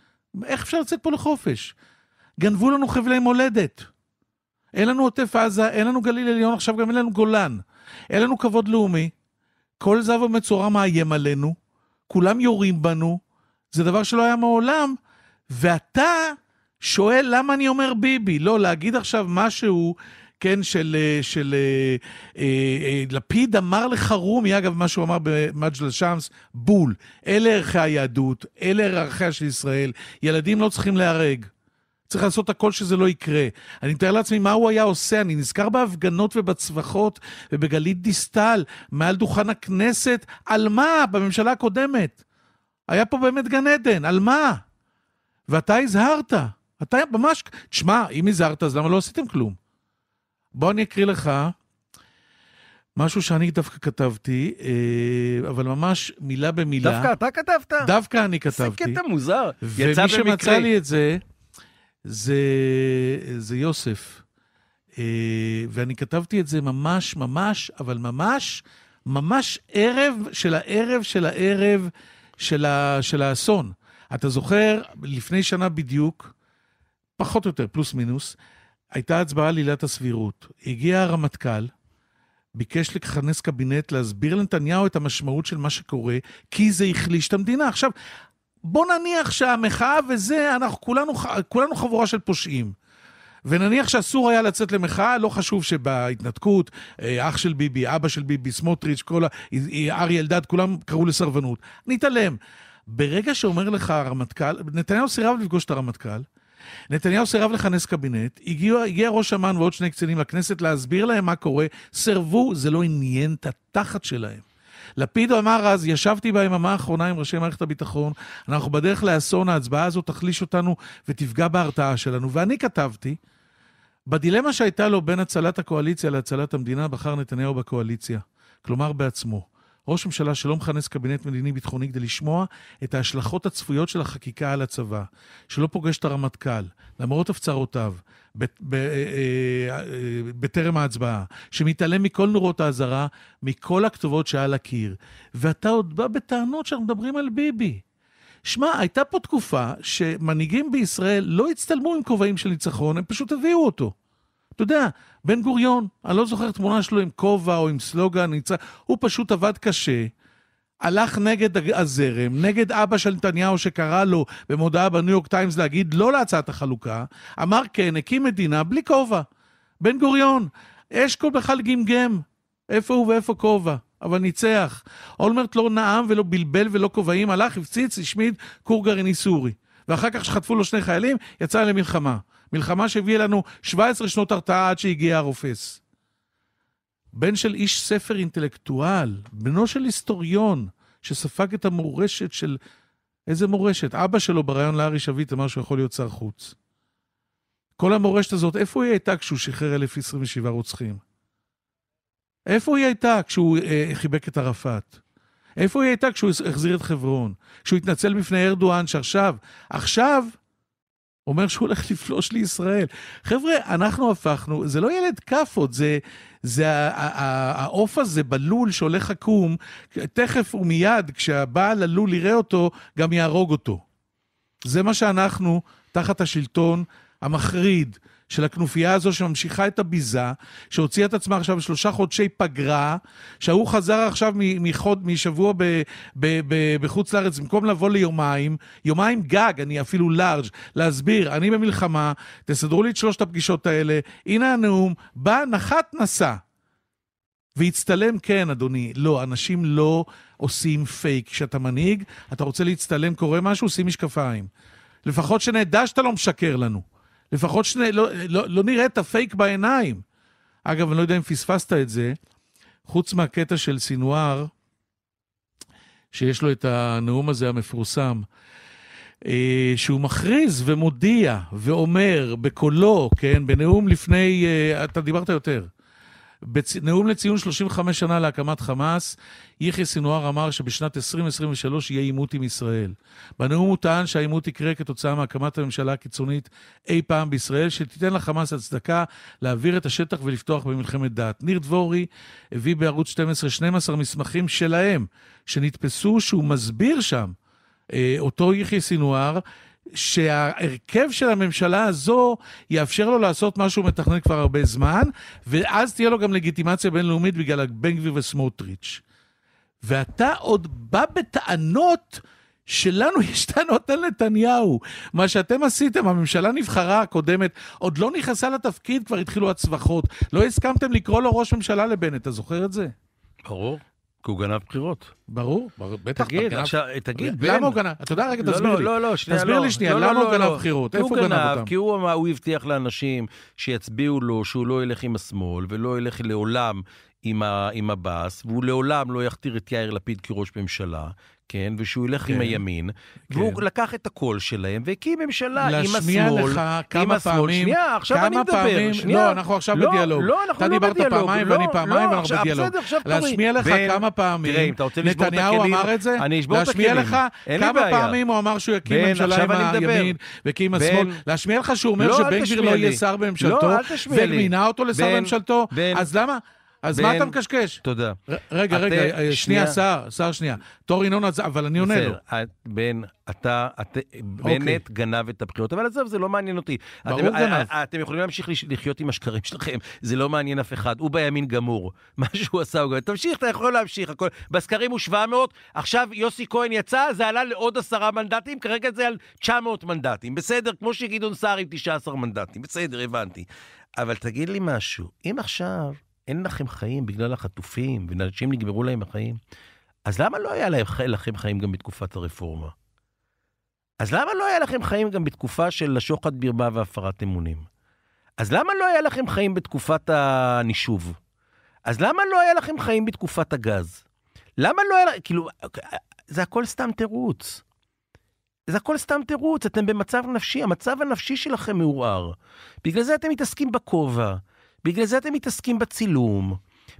איך אפשר לצאת פה לחופש? גנבו לנו חבלי מולדת. אין לנו עוטף עזה, אין לנו גליל עליון, עכשיו גם אין לנו גולן. אין לנו כבוד לאומי. כל זב ומצורע מאיים עלינו, כולם יורים בנו, זה דבר שלא היה מעולם, ואתה שואל למה אני אומר ביבי. לא, להגיד עכשיו משהו, כן, של, אה, של אה, אה, אה, לפיד אמר לחרומי, אגב, מה שהוא אמר במג'דל שמס, בול. אלה ערכי היהדות, אלה ערכיה של ישראל, ילדים לא צריכים להיהרג. צריך לעשות הכל שזה לא יקרה. אני מתאר לעצמי מה הוא היה עושה, אני נזכר בהפגנות ובצווחות ובגלית דיסטל, מעל דוכן הכנסת, על מה? בממשלה הקודמת. היה פה באמת גן עדן, על מה? ואתה הזהרת. אתה ממש... תשמע, אם הזהרת, אז למה לא עשיתם כלום? בוא אני אקריא לך משהו שאני דווקא כתבתי, אה, אבל ממש מילה במילה. דווקא אתה כתבת? דווקא אני כתבתי. זה קטע מוזר. ומי שמצא לי את זה... זה, זה יוסף. אה, ואני כתבתי את זה ממש, ממש, אבל ממש, ממש ערב של הערב של הערב של, ה, של האסון. אתה זוכר, לפני שנה בדיוק, פחות או יותר, פלוס מינוס, הייתה הצבעה על עילת הסבירות. הגיע הרמטכ"ל, ביקש לכנס קבינט, להסביר לנתניהו את המשמעות של מה שקורה, כי זה החליש את המדינה. עכשיו, בוא נניח שהמחאה וזה, אנחנו כולנו, כולנו חבורה של פושעים. ונניח שאסור היה לצאת למחאה, לא חשוב שבהתנתקות, אה, אח של ביבי, אבא של ביבי, סמוטריץ', כל ה... אה, אה, אריה אלדד, כולם קראו לסרבנות. נתעלם. ברגע שאומר לך הרמטכ"ל, נתניהו סירב לפגוש את הרמטכ"ל, נתניהו סירב לכנס קבינט, הגיע, הגיע ראש אמ"ן ועוד שני קצינים לכנסת להסביר להם מה קורה, סירבו, זה לא עניין את התחת שלהם. לפיד אמר אז, ישבתי ביממה האחרונה עם ראשי מערכת הביטחון, אנחנו בדרך לאסון, ההצבעה הזאת תחליש אותנו ותפגע בהרתעה שלנו. ואני כתבתי, בדילמה שהייתה לו בין הצלת הקואליציה להצלת המדינה, בחר נתניהו בקואליציה. כלומר, בעצמו. ראש ממשלה שלא מכנס קבינט מדיני-ביטחוני כדי לשמוע את ההשלכות הצפויות של החקיקה על הצבא, שלא פוגש את הרמטכ"ל, למרות הפצרותיו, אה, אה, אה, בטרם ההצבעה, שמתעלם מכל נורות האזהרה, מכל הכתובות שעל הקיר. ואתה עוד בא בטענות שאנחנו מדברים על ביבי. שמע, הייתה פה תקופה שמנהיגים בישראל לא הצטלמו עם כובעים של ניצחון, הם פשוט הביאו אותו. אתה יודע, בן גוריון, אני לא זוכר תמונה שלו עם כובע או עם סלוגן, ניצ... הוא פשוט עבד קשה, הלך נגד הזרם, נגד אבא של נתניהו שקרא לו במודעה בניו יורק טיימס להגיד לא להצעת החלוקה, אמר כן, הקים מדינה בלי כובע. בן גוריון, אשכול בכלל גמגם, איפה הוא ואיפה כובע. אבל ניצח. אולמרט לא נאם ולא בלבל ולא כובעים, הלך, הפציץ, השמיד כור גרעיני סורי. ואחר כך שחטפו לו שני חיילים, יצא למלחמה. מלחמה שהביאה לנו 17 שנות הרתעה עד שהגיע הרופס. בן של איש ספר אינטלקטואל, בנו של היסטוריון, שספג את המורשת של... איזה מורשת? אבא שלו בריאיון לארי שביט אמר שהוא יכול להיות שר חוץ. כל המורשת הזאת, איפה היא הייתה כשהוא שחרר 1,027 רוצחים? איפה היא הייתה כשהוא אה, חיבק את ערפאת? איפה היא הייתה כשהוא החזיר את חברון? כשהוא התנצל בפני ארדואן, שעכשיו, עכשיו אומר שהוא הולך לפלוש לישראל. חבר'ה, אנחנו הפכנו, זה לא ילד כאפות, זה, זה העוף הזה בלול שהולך עקום, תכף ומיד, כשהבעל הלול יראה אותו, גם יהרוג אותו. זה מה שאנחנו, תחת השלטון המחריד, של הכנופיה הזו שממשיכה את הביזה, שהוציאה את עצמה עכשיו שלושה חודשי פגרה, שההוא חזר עכשיו מחוד, משבוע ב, ב, ב, ב, בחוץ לארץ, במקום לבוא ליומיים, יומיים גג, אני אפילו לארג', להסביר, אני במלחמה, תסדרו לי את שלושת הפגישות האלה, הנה הנאום, בא, נחת, נסע. והצטלם, כן, אדוני. לא, אנשים לא עושים פייק. כשאתה מנהיג, אתה רוצה להצטלם, קורה משהו, שים משקפיים. לפחות שנדע שאתה לא משקר לנו. לפחות שני, לא, לא, לא נראה את הפייק בעיניים. אגב, אני לא יודע אם פספסת את זה, חוץ מהקטע של סינואר, שיש לו את הנאום הזה המפורסם, אה, שהוא מכריז ומודיע ואומר בקולו, כן, בנאום לפני, אה, אתה דיברת יותר, בנאום לציון 35 שנה להקמת חמאס, יחיא סנוואר אמר שבשנת 2023 יהיה עימות עם ישראל. בנאום הוא טען שהעימות יקרה כתוצאה מהקמת הממשלה הקיצונית אי פעם בישראל, שתיתן לחמאס הצדקה להעביר את השטח ולפתוח במלחמת דת. ניר דבורי הביא בערוץ 12 12 מסמכים שלהם, שנתפסו, שהוא מסביר שם, אה, אותו יחיא סינואר, שההרכב של הממשלה הזו יאפשר לו לעשות מה שהוא מתכנן כבר הרבה זמן, ואז תהיה לו גם לגיטימציה בינלאומית בגלל בן גביר וסמוטריץ'. ואתה עוד בא בטענות שלנו יש טענות על נתניהו. מה שאתם עשיתם, הממשלה נבחרה הקודמת, עוד לא נכנסה לתפקיד, כבר התחילו הצווחות. לא הסכמתם לקרוא לו ראש ממשלה לבנט, אתה זוכר את זה? ברור. כי הוא גנב בחירות. ברור, ברור בטח. תגיד, עכשיו, תגיד, בן. למה הוא גנב? אתה יודע, רגע, לא, תסביר לא, לי. לא, לא, שנייה, תסביר לא. תסביר לי שנייה, לא, למה הוא לא, גנב לא. בחירות? איפה הוא גנב אותם? כי הוא הוא הבטיח לאנשים שיצביעו לו שהוא לא ילך עם השמאל ולא ילך לעולם עם עבאס, והוא לעולם לא יכתיר את יאיר לפיד כראש ממשלה, כן, ושהוא ילך כן, עם הימין, כן. והוא לקח את הקול שלהם והקים ממשלה עם השמאל. להשמיע לך כמה פעמים, שנייה, עכשיו כמה אני מדבר, פעמים, שנייה. לא, אנחנו עכשיו לא, בדיאלוג. לא, אנחנו לא בדיאלוג. אתה דיברת פעמיים לא, ואני פעמיים, לא, ואנחנו בדיאלוג. בסדר, עכשיו להשמיע לך ו... כן. כמה פעמים, תראה, אם אתה רוצה לשבור את הכלים, נתניהו אמר את זה, אני אשבור את הכלים, להשמיע לך כמה פעמים הוא אמר שהוא יקים ממשלה עם הימין והקים השמאל, להשמיע לך שהוא אומר לא, שבן גביר לא יהיה שר בממשלתו, לא, ומינה אותו לשר בממשלתו, אז למה? אז בין... מה אתה מקשקש? תודה. רגע, רגע, אה, שנייה, שר, שר שנייה. תור ינון, אבל אני עונה לו. בן, אתה, את... אוקיי. בנט גנב את הבחירות, אבל עזוב, זה לא מעניין אותי. ברור אתם, אה, גנב. אה, אתם יכולים להמשיך לחיות עם השקרים שלכם, זה לא מעניין אף אחד. הוא בימין גמור. מה שהוא עשה הוא גמור. תמשיך, אתה יכול להמשיך, הכל. בסקרים הוא 700, עכשיו יוסי כהן יצא, זה עלה לעוד עשרה מנדטים, כרגע זה על 900 מנדטים. בסדר, כמו שגדעון סער עם 19 מנדטים. בסדר, הבנתי. אבל תגיד לי משהו, אם עכשיו אין לכם חיים בגלל החטופים, ואנשים נגמרו להם החיים. אז למה לא היה לכם חיים גם בתקופת הרפורמה? אז למה לא היה לכם חיים גם בתקופה של השוחד, מרמה והפרת אמונים? אז למה לא היה לכם חיים בתקופת הנישוב? אז למה לא היה לכם חיים בתקופת הגז? למה לא היה... כאילו, זה הכל סתם תירוץ. זה הכל סתם תירוץ, אתם במצב נפשי, המצב הנפשי שלכם מעורער. בגלל זה אתם מתעסקים בכובע, בגלל זה אתם מתעסקים בצילום,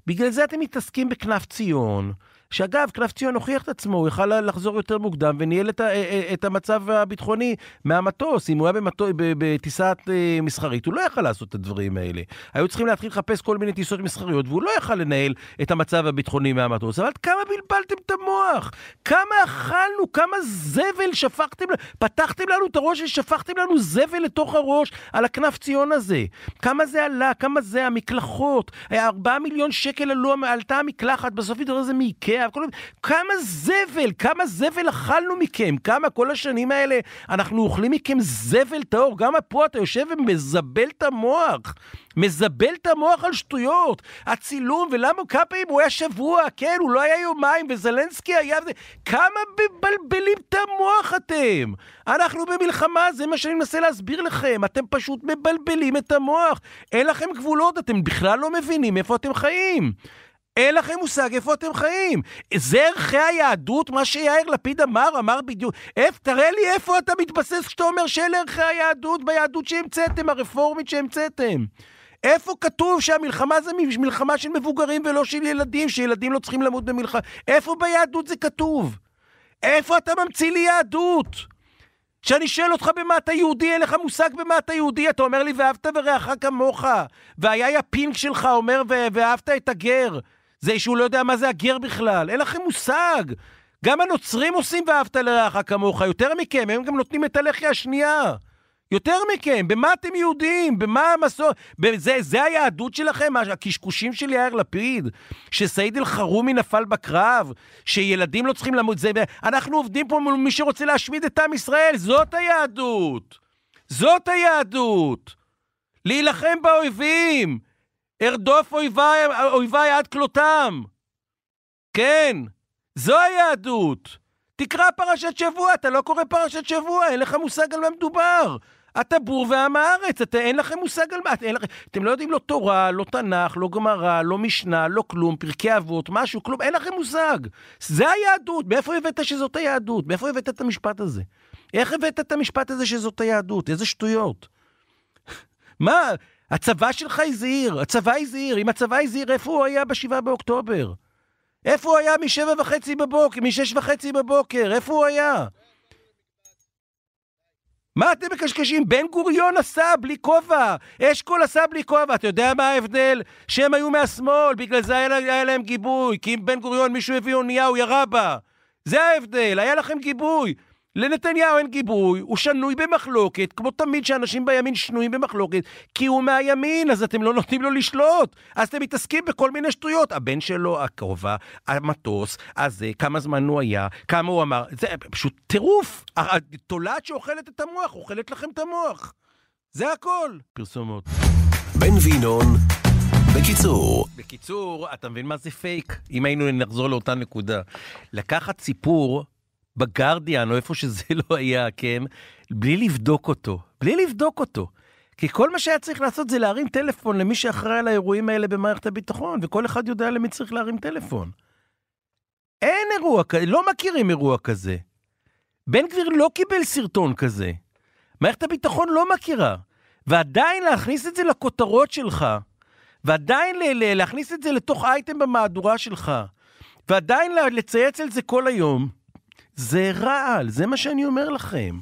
בגלל זה אתם מתעסקים בכנף ציון, שאגב, כנף ציון הוכיח את עצמו, הוא יכל לחזור יותר מוקדם וניהל את, ה, אה, אה, את המצב הביטחוני מהמטוס. אם הוא היה במטו, בטיסת אה, מסחרית, הוא לא יכל לעשות את הדברים האלה. היו צריכים להתחיל לחפש כל מיני טיסות מסחריות, והוא לא יכל לנהל את המצב הביטחוני מהמטוס. אבל כמה בלבלתם את המוח? כמה אכלנו? כמה זבל שפכתם? פתחתם לנו את הראש ושפכתם לנו זבל לתוך הראש על הכנף ציון הזה. כמה זה עלה? כמה זה המקלחות? 4 מיליון שקל עלו, עלתה המקלחת, בסוף התברר זה מאיקאה. חייו, כל... כמה זבל, כמה זבל אכלנו מכם, כמה כל השנים האלה אנחנו אוכלים מכם זבל טהור. גם פה אתה יושב ומזבל את המוח. מזבל את המוח על שטויות. הצילום, ולמה כמה פעמים הוא היה שבוע, כן, הוא לא היה יומיים, וזלנסקי היה... כמה מבלבלים את המוח אתם? אנחנו במלחמה, זה מה שאני מנסה להסביר לכם. אתם פשוט מבלבלים את המוח. אין לכם גבולות, אתם בכלל לא מבינים איפה אתם חיים. אין לכם מושג איפה אתם חיים. זה ערכי היהדות, מה שיאיר לפיד אמר, אמר בדיוק. איפ, תראה לי איפה אתה מתבסס כשאתה אומר שאלה ערכי היהדות ביהדות שהמצאתם, הרפורמית שהמצאתם. איפה כתוב שהמלחמה זה מלחמה של מבוגרים ולא של ילדים, שילדים לא צריכים למות במלחמה? איפה ביהדות זה כתוב? איפה אתה ממציא לי יהדות? כשאני שואל אותך במה אתה יהודי, אין לך מושג במה אתה יהודי, אתה אומר לי ואהבת ורעך כמוך, והיה יפינק שלך אומר ואהבת את הגר. זה שהוא לא יודע מה זה הגר בכלל, אין לכם מושג. גם הנוצרים עושים ואהבת לרעך כמוך, יותר מכם, הם גם נותנים את הלחי השנייה. יותר מכם, במה אתם יהודים? במה המסורת? זה, זה היהדות שלכם? הקשקושים של יאיר לפיד? שסעיד אלחרומי נפל בקרב? שילדים לא צריכים למות? זה... אנחנו עובדים פה מול מי שרוצה להשמיד את עם ישראל, זאת היהדות. זאת היהדות. להילחם באויבים. הרדוף אויביי, אויביי עד כלותם. כן, זו היהדות. תקרא פרשת שבוע, אתה לא קורא פרשת שבוע, אין לך מושג על מה מדובר. אתה בור ועם הארץ, אתה, אין לכם מושג על מה, אין לכם, אתם לא יודעים לא תורה, לא תנ"ך, לא גמרא, לא משנה, לא כלום, פרקי אבות, משהו, כלום, אין לכם מושג. זה היהדות, מאיפה הבאת שזאת היהדות? מאיפה הבאת את המשפט הזה? איך הבאת את המשפט הזה שזאת היהדות? איזה שטויות. מה, הצבא שלך הזהיר, הצבא הזהיר. אם הצבא הזהיר, איפה הוא היה ב-7 באוקטובר? איפה הוא היה משבע וחצי בבוקר, משש וחצי בבוקר? איפה הוא היה? מה אתם מקשקשים? בן גוריון עשה בלי כובע, אשכול עשה בלי כובע. אתה יודע מה ההבדל? שהם היו מהשמאל, בגלל זה היה, היה להם גיבוי. כי אם בן גוריון מישהו הביא אונייה, הוא ירה בה. זה ההבדל, היה לכם גיבוי. לנתניהו אין גיבוי, הוא שנוי במחלוקת, כמו תמיד שאנשים בימין שנויים במחלוקת, כי הוא מהימין, אז אתם לא נותנים לו לשלוט. אז אתם מתעסקים בכל מיני שטויות. הבן שלו, הכובע, המטוס, הזה, כמה זמן הוא היה, כמה הוא אמר, זה פשוט טירוף. התולעת שאוכלת את המוח, אוכלת לכם את המוח. זה הכל. פרסומות. בן וינון בקיצור. בקיצור, אתה מבין מה זה פייק? אם היינו נחזור לאותה נקודה. לקחת סיפור בגרדיאן, או איפה שזה לא היה, כן, בלי לבדוק אותו. בלי לבדוק אותו. כי כל מה שהיה צריך לעשות זה להרים טלפון למי שאחראי על האירועים האלה במערכת הביטחון, וכל אחד יודע למי צריך להרים טלפון. אין אירוע כזה, לא מכירים אירוע כזה. בן גביר לא קיבל סרטון כזה. מערכת הביטחון לא מכירה. ועדיין להכניס את זה לכותרות שלך, ועדיין להכניס את זה לתוך אייטם במהדורה שלך, ועדיין לצייץ על זה כל היום, זה רעל, זה מה שאני אומר לכם.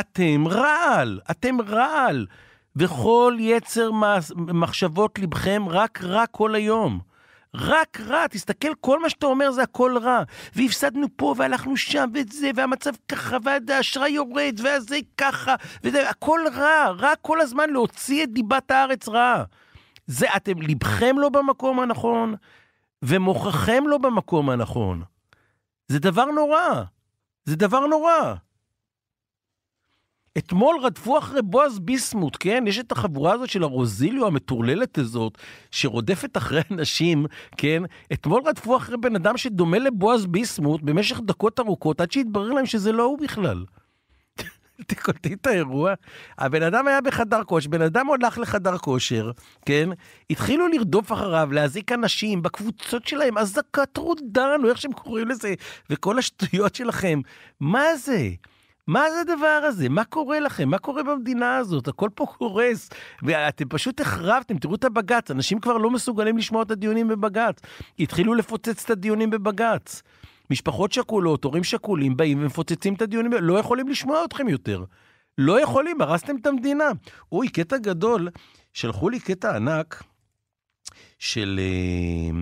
אתם רעל, אתם רעל. וכל יצר מחשבות לבכם רק רע כל היום. רק רע, תסתכל, כל מה שאתה אומר זה הכל רע. והפסדנו פה, והלכנו שם, וזה, והמצב ככה, והאשראי יורד, והזה ככה, וזה, הכל רע, רע כל הזמן להוציא את דיבת הארץ רעה. זה, אתם, ליבכם לא במקום הנכון, ומוחכם לא במקום הנכון. זה דבר נורא. זה דבר נורא. אתמול רדפו אחרי בועז ביסמוט, כן? יש את החבורה הזאת של הרוזיליו המטורללת הזאת, שרודפת אחרי אנשים, כן? אתמול רדפו אחרי בן אדם שדומה לבועז ביסמוט במשך דקות ארוכות, עד שהתברר להם שזה לא הוא בכלל. קולטים את האירוע. הבן אדם היה בחדר כושר, בן אדם הולך לחדר כושר, כן? התחילו לרדוף אחריו, להזיק אנשים בקבוצות שלהם, אזעקת רודן, או איך שהם קוראים לזה, וכל השטויות שלכם. מה זה? מה זה הדבר הזה? מה קורה לכם? מה קורה במדינה הזאת? הכל פה קורס, ואתם פשוט החרבתם, תראו את הבג"ץ, אנשים כבר לא מסוגלים לשמוע את הדיונים בבג"ץ. התחילו לפוצץ את הדיונים בבג"ץ. משפחות שכולות, הורים שכולים, באים ומפוצצים את הדיונים, לא יכולים לשמוע אתכם יותר. לא יכולים, הרסתם את המדינה. אוי, קטע גדול. שלחו לי קטע ענק של אה,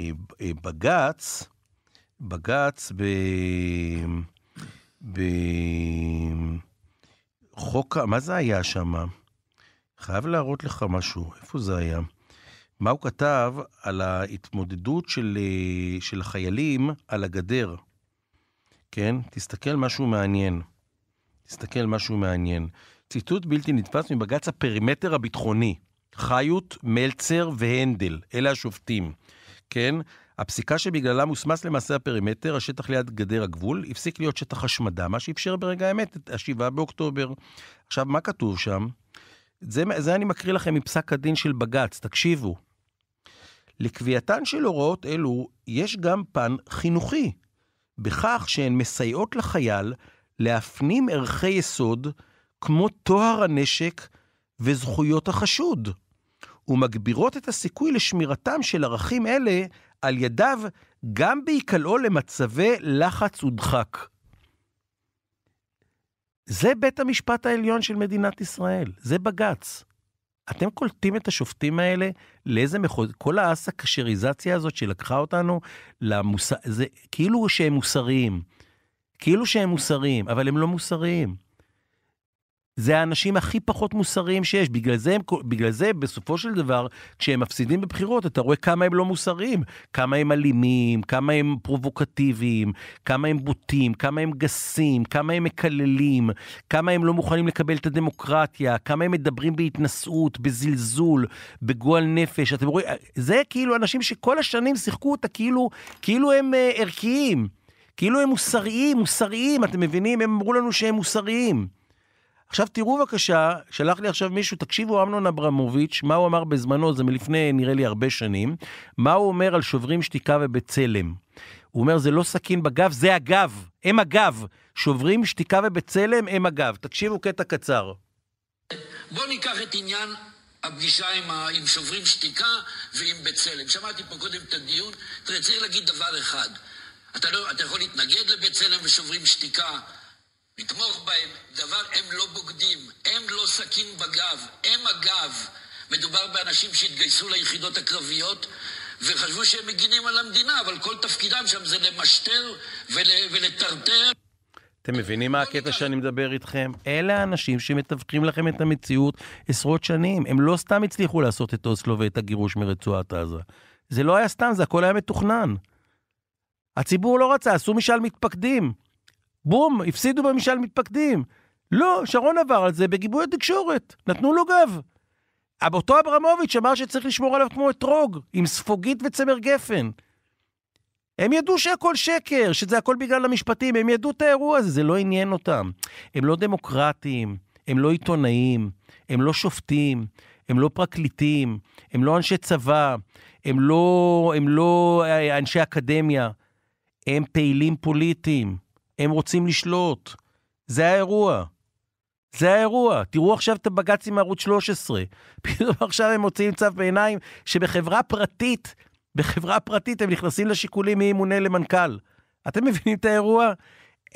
אה, אה, בג"ץ, בג"ץ ב... ב... חוק, מה זה היה שם? חייב להראות לך משהו, איפה זה היה? מה הוא כתב על ההתמודדות של, אה, של החיילים על הגדר. כן? תסתכל משהו מעניין. תסתכל משהו מעניין. ציטוט בלתי נתפס מבג"ץ הפרימטר הביטחוני. חיות, מלצר והנדל, אלה השופטים. כן? הפסיקה שבגללה מוסמס למעשה הפרימטר, השטח ליד גדר הגבול, הפסיק להיות שטח השמדה, מה שאפשר ברגע האמת את ה-7 באוקטובר. עכשיו, מה כתוב שם? זה, זה אני מקריא לכם מפסק הדין של בג"ץ, תקשיבו. לקביעתן של הוראות אלו יש גם פן חינוכי, בכך שהן מסייעות לחייל להפנים ערכי יסוד כמו טוהר הנשק וזכויות החשוד, ומגבירות את הסיכוי לשמירתם של ערכים אלה על ידיו גם בהיקלעו למצבי לחץ ודחק. זה בית המשפט העליון של מדינת ישראל, זה בג"ץ. אתם קולטים את השופטים האלה לאיזה מחוז, כל האסה-קשריזציה הזאת שלקחה אותנו למוס... זה כאילו שהם מוסריים. כאילו שהם מוסריים, אבל הם לא מוסריים. זה האנשים הכי פחות מוסריים שיש. בגלל זה, הם, בגלל זה, בסופו של דבר, כשהם מפסידים בבחירות, אתה רואה כמה הם לא מוסריים. כמה הם אלימים, כמה הם פרובוקטיביים, כמה הם בוטים, כמה הם גסים, כמה הם מקללים, כמה הם לא מוכנים לקבל את הדמוקרטיה, כמה הם מדברים בהתנשאות, בזלזול, בגועל נפש. אתם רואים, זה כאילו אנשים שכל השנים שיחקו אותה כאילו, כאילו הם אה, ערכיים. כאילו הם מוסריים, מוסריים, אתם מבינים? הם אמרו לנו שהם מוסריים. עכשיו תראו בבקשה, שלח לי עכשיו מישהו, תקשיבו אמנון אברמוביץ', מה הוא אמר בזמנו, זה מלפני נראה לי הרבה שנים, מה הוא אומר על שוברים שתיקה ובצלם. הוא אומר, זה לא סכין בגב, זה הגב, הם הגב. שוברים שתיקה ובצלם, הם הגב. תקשיבו קטע קצר. בואו ניקח את עניין הפגישה עם, ה... עם שוברים שתיקה ועם בצלם. שמעתי פה קודם את הדיון. תראה, צריך להגיד דבר אחד. אתה, לא, אתה יכול להתנגד לבצלם ושוברים שתיקה. לתמוך בהם, דבר, הם לא בוגדים, הם לא סכין בגב, הם הגב. מדובר באנשים שהתגייסו ליחידות הקרביות וחשבו שהם מגינים על המדינה, אבל כל תפקידם שם זה למשטר ול, ולטרטר. אתם מבינים מה לא הקטע שאני מדבר איתכם? אלה האנשים שמתווכים לכם את המציאות עשרות שנים. הם לא סתם הצליחו לעשות את אוסלו ואת הגירוש מרצועת עזה. זה לא היה סתם, זה הכל היה מתוכנן. הציבור לא רצה, עשו משאל מתפקדים. בום, הפסידו במשאל מתפקדים. לא, שרון עבר על זה בגיבוי התקשורת, נתנו לו גב. אותו אברמוביץ' אמר שצריך לשמור עליו כמו אתרוג, עם ספוגית וצמר גפן. הם ידעו שהכל שקר, שזה הכל בגלל המשפטים, הם ידעו את האירוע הזה, זה לא עניין אותם. הם לא דמוקרטים, הם לא עיתונאים, הם לא שופטים, הם לא פרקליטים, הם לא אנשי צבא, הם לא, הם לא אה, אנשי אקדמיה, הם פעילים פוליטיים. הם רוצים לשלוט. זה האירוע. זה האירוע. תראו עכשיו את הבג"ץ עם ערוץ 13. פתאום עכשיו הם מוציאים צו בעיניים שבחברה פרטית, בחברה פרטית הם נכנסים לשיקולים מי ימונה למנכ"ל. אתם מבינים את האירוע?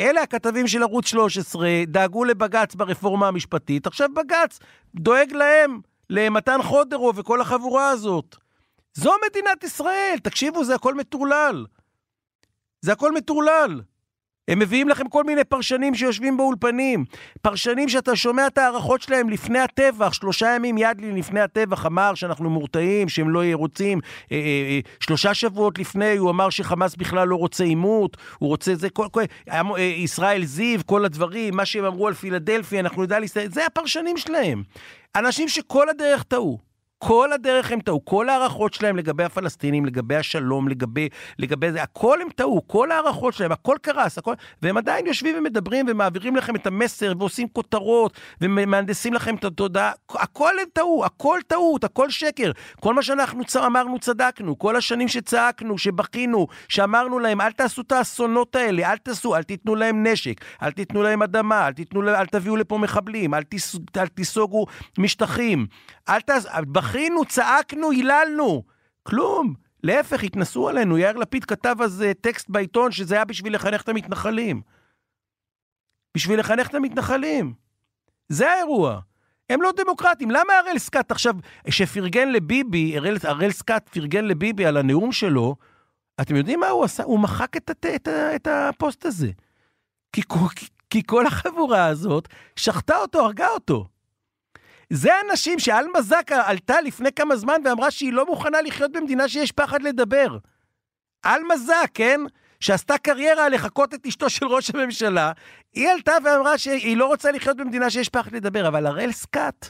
אלה הכתבים של ערוץ 13, דאגו לבג"ץ ברפורמה המשפטית, עכשיו בג"ץ דואג להם, למתן חודרו וכל החבורה הזאת. זו מדינת ישראל, תקשיבו, זה הכל מטורלל. זה הכל מטורלל. הם מביאים לכם כל מיני פרשנים שיושבים באולפנים. פרשנים שאתה שומע את ההערכות שלהם לפני הטבח, שלושה ימים ידלין לפני הטבח אמר שאנחנו מורתעים, שהם לא ירוצים. אה, אה, אה, שלושה שבועות לפני הוא אמר שחמאס בכלל לא רוצה עימות, הוא רוצה זה, כל, כל, אה, אה, ישראל זיו, כל הדברים, מה שהם אמרו על פילדלפי, אנחנו נדע להסתכל, זה הפרשנים שלהם. אנשים שכל הדרך טעו. כל הדרך הם טעו, כל ההערכות שלהם לגבי הפלסטינים, לגבי השלום, לגבי, לגבי זה, הכל הם טעו, כל ההערכות שלהם, הכל קרס, הכל, והם עדיין יושבים ומדברים ומעבירים לכם את המסר ועושים כותרות ומהנדסים לכם את התודעה, הכל הם טעו, הכל טעות, הכל שקר. כל מה שאנחנו צ... אמרנו צדקנו, כל השנים שצעקנו, שבכינו, שאמרנו להם, אל תעשו את האסונות האלה, אל תעשו, אל תיתנו להם נשק, אל תיתנו להם אדמה, אל, תיתנו, אל תביאו לפה מחבלים, אל, תיס... אל תיסוגו משטחים, אל תעז... בכינו, צעקנו, היללנו. כלום. להפך, התנסו עלינו. יאיר לפיד כתב אז אה, טקסט בעיתון שזה היה בשביל לחנך את המתנחלים. בשביל לחנך את המתנחלים. זה האירוע. הם לא דמוקרטים. למה הראל סקאט עכשיו, שפרגן לביבי, הראל, סקאט פרגן לביבי על הנאום שלו, אתם יודעים מה הוא עשה? הוא מחק את, את, את, את הפוסט הזה. כי, כי, כי כל החבורה הזאת שחטה אותו, הרגה אותו. זה אנשים שאלמה זקה עלתה לפני כמה זמן ואמרה שהיא לא מוכנה לחיות במדינה שיש פחד לדבר. אלמה זק, כן? שעשתה קריירה לחקות את אשתו של ראש הממשלה, היא עלתה ואמרה שהיא לא רוצה לחיות במדינה שיש פחד לדבר, אבל הראל סקאט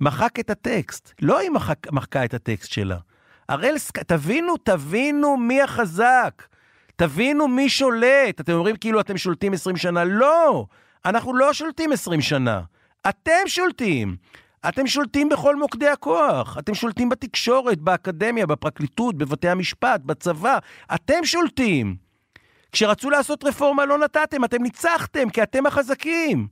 מחק את הטקסט. לא היא מחק, מחקה את הטקסט שלה. הראל סקאט, תבינו, תבינו מי החזק. תבינו מי שולט. אתם אומרים כאילו אתם שולטים 20 שנה. לא! אנחנו לא שולטים 20 שנה. אתם שולטים. אתם שולטים בכל מוקדי הכוח. אתם שולטים בתקשורת, באקדמיה, בפרקליטות, בבתי המשפט, בצבא. אתם שולטים. כשרצו לעשות רפורמה לא נתתם, אתם ניצחתם, כי אתם החזקים.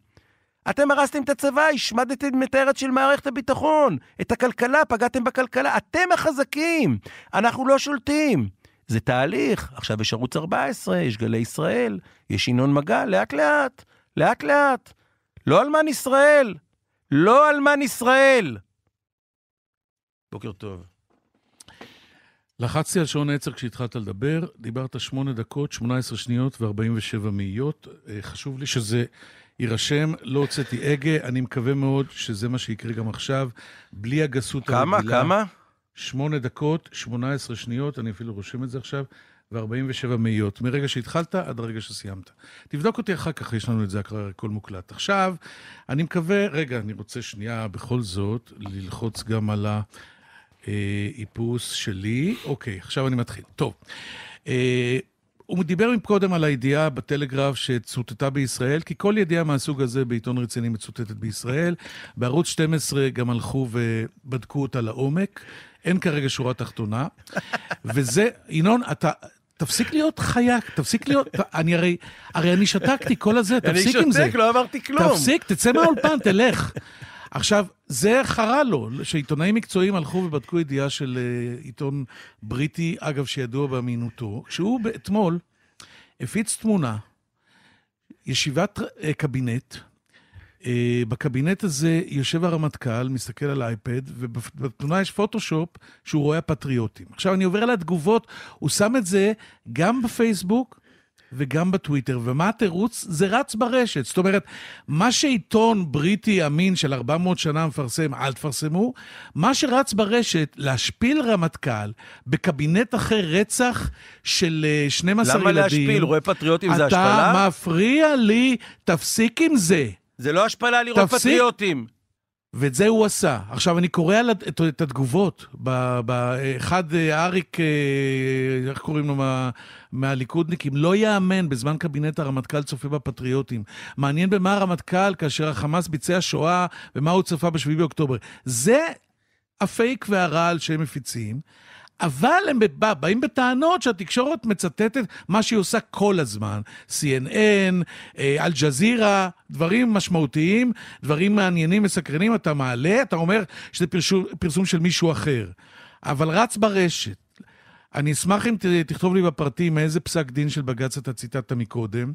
אתם הרסתם את הצבא, השמדתם את הארץ של מערכת הביטחון, את הכלכלה, פגעתם בכלכלה. אתם החזקים, אנחנו לא שולטים. זה תהליך. עכשיו יש ערוץ 14, יש גלי ישראל, יש ינון מגל, לאט-לאט, לאט-לאט. לא אלמן ישראל. לא אלמן ישראל. בוקר טוב. לחצתי על שעון עצר כשהתחלת לדבר, דיברת 8 דקות, 18 שניות ו-47 מאיות. אה, חשוב לי שזה יירשם, לא הוצאתי הגה, אני מקווה מאוד שזה מה שיקרה גם עכשיו, בלי הגסות הרגילה. כמה? כמה? 8 דקות, 18 שניות, אני אפילו רושם את זה עכשיו, ו-47 מאיות, מרגע שהתחלת עד הרגע שסיימת. תבדוק אותי אחר כך, יש לנו את זה הכל מוקלט. עכשיו, אני מקווה, רגע, אני רוצה שנייה בכל זאת ללחוץ גם על האיפוס אה, שלי. אוקיי, עכשיו אני מתחיל. טוב. אה, הוא דיבר קודם על הידיעה בטלגרף שצוטטה בישראל, כי כל ידיעה מהסוג הזה בעיתון רציני מצוטטת בישראל. בערוץ 12 גם הלכו ובדקו אותה לעומק. אין כרגע שורה תחתונה. וזה, ינון, אתה, תפסיק להיות חייק, תפסיק להיות, אני הרי, הרי אני שתקתי כל הזה, תפסיק עם זה. אני שותק, לא אמרתי כלום. תפסיק, תצא מהאולפן, תלך. עכשיו, זה חרה לו, שעיתונאים מקצועיים הלכו ובדקו ידיעה של אה, עיתון בריטי, אגב, שידוע באמינותו, שהוא אתמול הפיץ תמונה, ישיבת אה, קבינט, אה, בקבינט הזה יושב הרמטכ"ל, מסתכל על אייפד, ובתמונה יש פוטושופ שהוא רואה פטריוטים. עכשיו, אני עובר על התגובות, הוא שם את זה גם בפייסבוק וגם בטוויטר. ומה התירוץ? זה רץ ברשת. זאת אומרת, מה שעיתון בריטי אמין של 400 שנה מפרסם, אל תפרסמו, מה שרץ ברשת, להשפיל רמטכ"ל בקבינט אחרי רצח של 12 למה ילדים... למה להשפיל? רואה פטריוטים זה השפלה? אתה מפריע לי, תפסיק עם זה. זה לא השפלה לראות תפסיק. פטריוטים. ואת זה הוא עשה. עכשיו, אני קורא על, את, את התגובות. באחד, אה, אריק, אה, איך קוראים לו, מה, מהליכודניקים, לא יאמן בזמן קבינט הרמטכ"ל צופה בפטריוטים. מעניין במה הרמטכ"ל, כאשר החמאס ביצע שואה, ומה הוא צפה ב-7 באוקטובר. זה הפייק והרעל שהם מפיצים. אבל הם בא, באים בטענות שהתקשורת מצטטת מה שהיא עושה כל הזמן. CNN, אל-ג'זירה, דברים משמעותיים, דברים מעניינים, מסקרנים, אתה מעלה, אתה אומר שזה פרשום, פרסום של מישהו אחר. אבל רץ ברשת. אני אשמח אם תכתוב לי בפרטים מאיזה פסק דין של בג"ץ אתה ציטטת מקודם,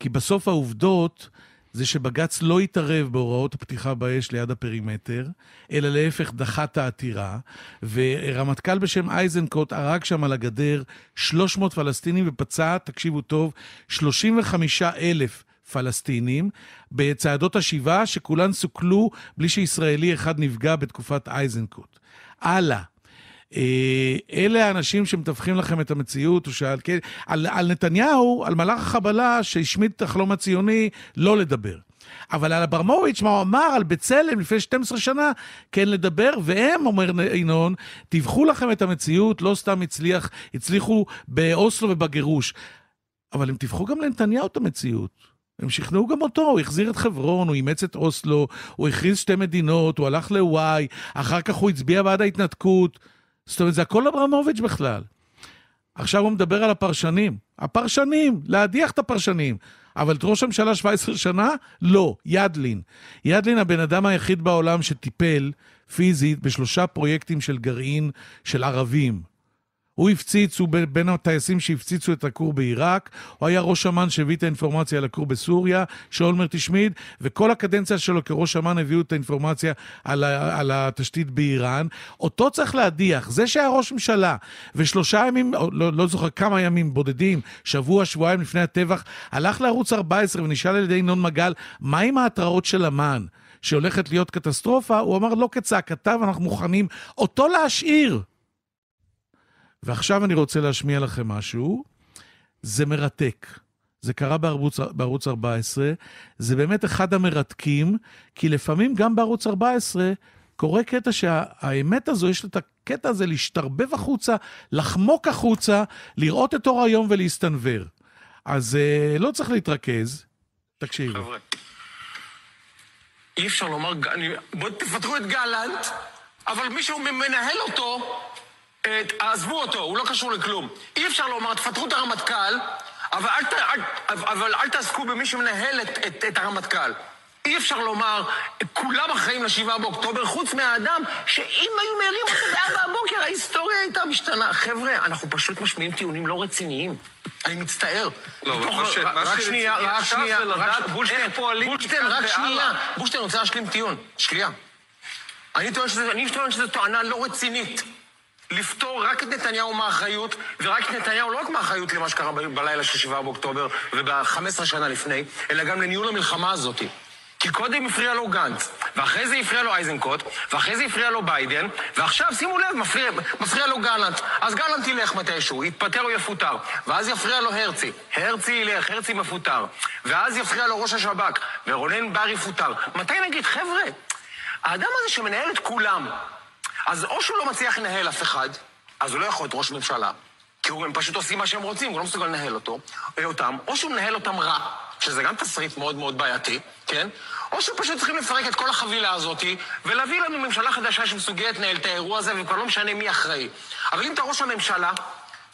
כי בסוף העובדות... זה שבג"ץ לא התערב בהוראות הפתיחה באש ליד הפרימטר, אלא להפך דחה את העתירה, ורמטכ"ל בשם אייזנקוט הרג שם על הגדר 300 פלסטינים ופצע, תקשיבו טוב, 35 אלף. פלסטינים בצעדות השיבה שכולן סוכלו בלי שישראלי אחד נפגע בתקופת אייזנקוט. הלאה, אה, אלה האנשים שמתווכים לכם את המציאות, ושעל כן, על, על נתניהו, על מלאך החבלה שהשמיד את החלום הציוני, לא לדבר. אבל על אברמוביץ', מה הוא אמר על בצלם לפני 12 שנה, כן לדבר, והם, אומר ינון, טיווחו לכם את המציאות, לא סתם הצליח, הצליחו באוסלו ובגירוש. אבל הם טיווחו גם לנתניהו את המציאות. הם שכנעו גם אותו, הוא החזיר את חברון, הוא אימץ את אוסלו, הוא הכריז שתי מדינות, הוא הלך לוואי, אחר כך הוא הצביע בעד ההתנתקות. זאת אומרת, זה הכל אברמוביץ' בכלל. עכשיו הוא מדבר על הפרשנים. הפרשנים, להדיח את הפרשנים. אבל את ראש הממשלה 17 שנה? לא, ידלין. ידלין הבן אדם היחיד בעולם שטיפל פיזית בשלושה פרויקטים של גרעין של ערבים. הוא הפציץ, הוא בין הטייסים שהפציצו את הכור בעיראק, הוא היה ראש אמ"ן שהביא את האינפורמציה על הכור בסוריה, שאולמרט השמיד, וכל הקדנציה שלו כראש אמ"ן הביאו את האינפורמציה על, ה, על התשתית באיראן. אותו צריך להדיח. זה שהיה ראש ממשלה, ושלושה ימים, לא, לא זוכר כמה ימים בודדים, שבוע, שבועיים לפני הטבח, הלך לערוץ 14 ונשאל על ידי ינון מגל, מה עם ההתראות של אמ"ן? שהולכת להיות קטסטרופה, הוא אמר, לא כצעקתה ואנחנו מוכנים אותו להשאיר. ועכשיו אני רוצה להשמיע לכם משהו. זה מרתק. זה קרה בערוץ, בערוץ 14, זה באמת אחד המרתקים, כי לפעמים גם בערוץ 14 קורה קטע שהאמת הזו, יש את הקטע הזה להשתרבב החוצה, לחמוק החוצה, לראות את אור היום ולהסתנוור. אז אה, לא צריך להתרכז, תקשיבו. אי אפשר לומר, אני, בואו תפתחו את גלנט, אבל מישהו מנהל אותו עזבו אותו, הוא לא קשור לכלום. אי אפשר לומר, תפטרו את הרמטכ"ל, אבל אל, ת, אל, אבל אל תעסקו במי שמנהל את, את, את הרמטכ"ל. אי אפשר לומר, כולם אחראים לשבעה באוקטובר, חוץ מהאדם שאם היו מעלים אותו בארבע בבוקר, ההיסטוריה הייתה משתנה. חבר'ה, אנחנו פשוט משמיעים טיעונים לא רציניים. אני מצטער. לא, אבל מה שרציני רק שנייה, רק שנייה. בולשטיין בושטיין, בולשטיין, רק שנייה. בושטיין, אה, רוצה להשלים טיעון. שנייה. אני טוען שזו טענה לא רצינית. לפטור רק את נתניהו מהאחריות, ורק את נתניהו לא רק מהאחריות למה שקרה בלילה של 7 באוקטובר וב-15 שנה לפני, אלא גם לניהול המלחמה הזאת. כי קודם הפריע לו גנץ, ואחרי זה הפריע לו אייזנקוט, ואחרי זה הפריע לו ביידן, ועכשיו, שימו לב, מפריע, מפריע לו גלנט. אז גלנט ילך מתישהו, יתפטר או יפוטר. ואז יפריע לו הרצי. הרצי ילך, הרצי מפוטר. ואז יפריע לו ראש השב"כ, ורונן בר יפוטר. מתי נגיד, חבר'ה, האדם הזה שמנהל את כולם, אז או שהוא לא מצליח לנהל אף אחד, אז הוא לא יכול להיות ראש ממשלה. כי הם פשוט עושים מה שהם רוצים, הוא לא מסוגל לנהל אותו, אה, אותם, או שהוא מנהל אותם רע, שזה גם תסריט מאוד מאוד בעייתי, כן? או שפשוט צריכים לפרק את כל החבילה הזאת ולהביא לנו ממשלה חדשה שמסוגלת לנהל את האירוע הזה, וכבר לא משנה מי אחראי. אבל אם אתה ראש הממשלה,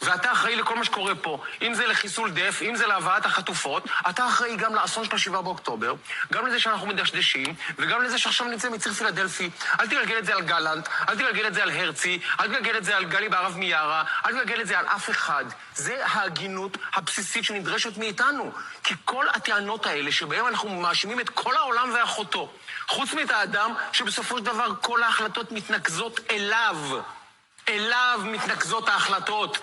ואתה אחראי לכל מה שקורה פה. אם זה לחיסול דף, אם זה להבאת החטופות, אתה אחראי גם לאסון של השבעה באוקטובר, גם לזה שאנחנו מדשדשים, וגם לזה שעכשיו נמצא מציר פילדלפי. אל תגלגל את זה על גלנט, אל תגלגל את זה על הרצי, אל תגלגל את זה על גלי בהרב מיארה, אל תגלגל את זה על אף אחד. זה ההגינות הבסיסית שנדרשת מאיתנו. כי כל הטענות האלה שבהן אנחנו מאשימים את כל העולם ואחותו, חוץ מאת האדם שבסופו של דבר כל ההחלטות מתנקזות אליו. אליו מתנקזות ההחלטות.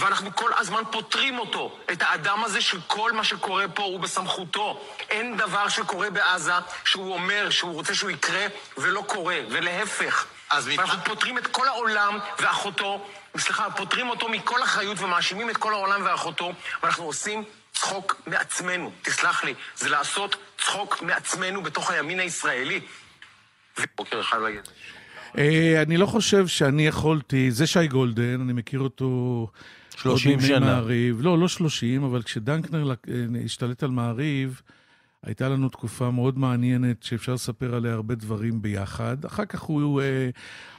ואנחנו כל הזמן פותרים אותו. את האדם הזה שכל מה שקורה פה הוא בסמכותו. אין דבר שקורה בעזה שהוא אומר שהוא רוצה שהוא יקרה ולא קורה, ולהפך. אז מפה... אנחנו פותרים את כל העולם ואחותו, סליחה, פותרים אותו מכל אחריות ומאשימים את כל העולם ואחותו, ואנחנו עושים צחוק מעצמנו. תסלח לי, זה לעשות צחוק מעצמנו בתוך הימין הישראלי. בוקר אחד להגיד. אה, אני לא חושב שאני יכולתי, זה שי גולדן, אני מכיר אותו 30 שנה. מעריב, לא, לא 30, אבל כשדנקנר אה, השתלט על מעריב, הייתה לנו תקופה מאוד מעניינת שאפשר לספר עליה הרבה דברים ביחד. אחר כך הוא אה,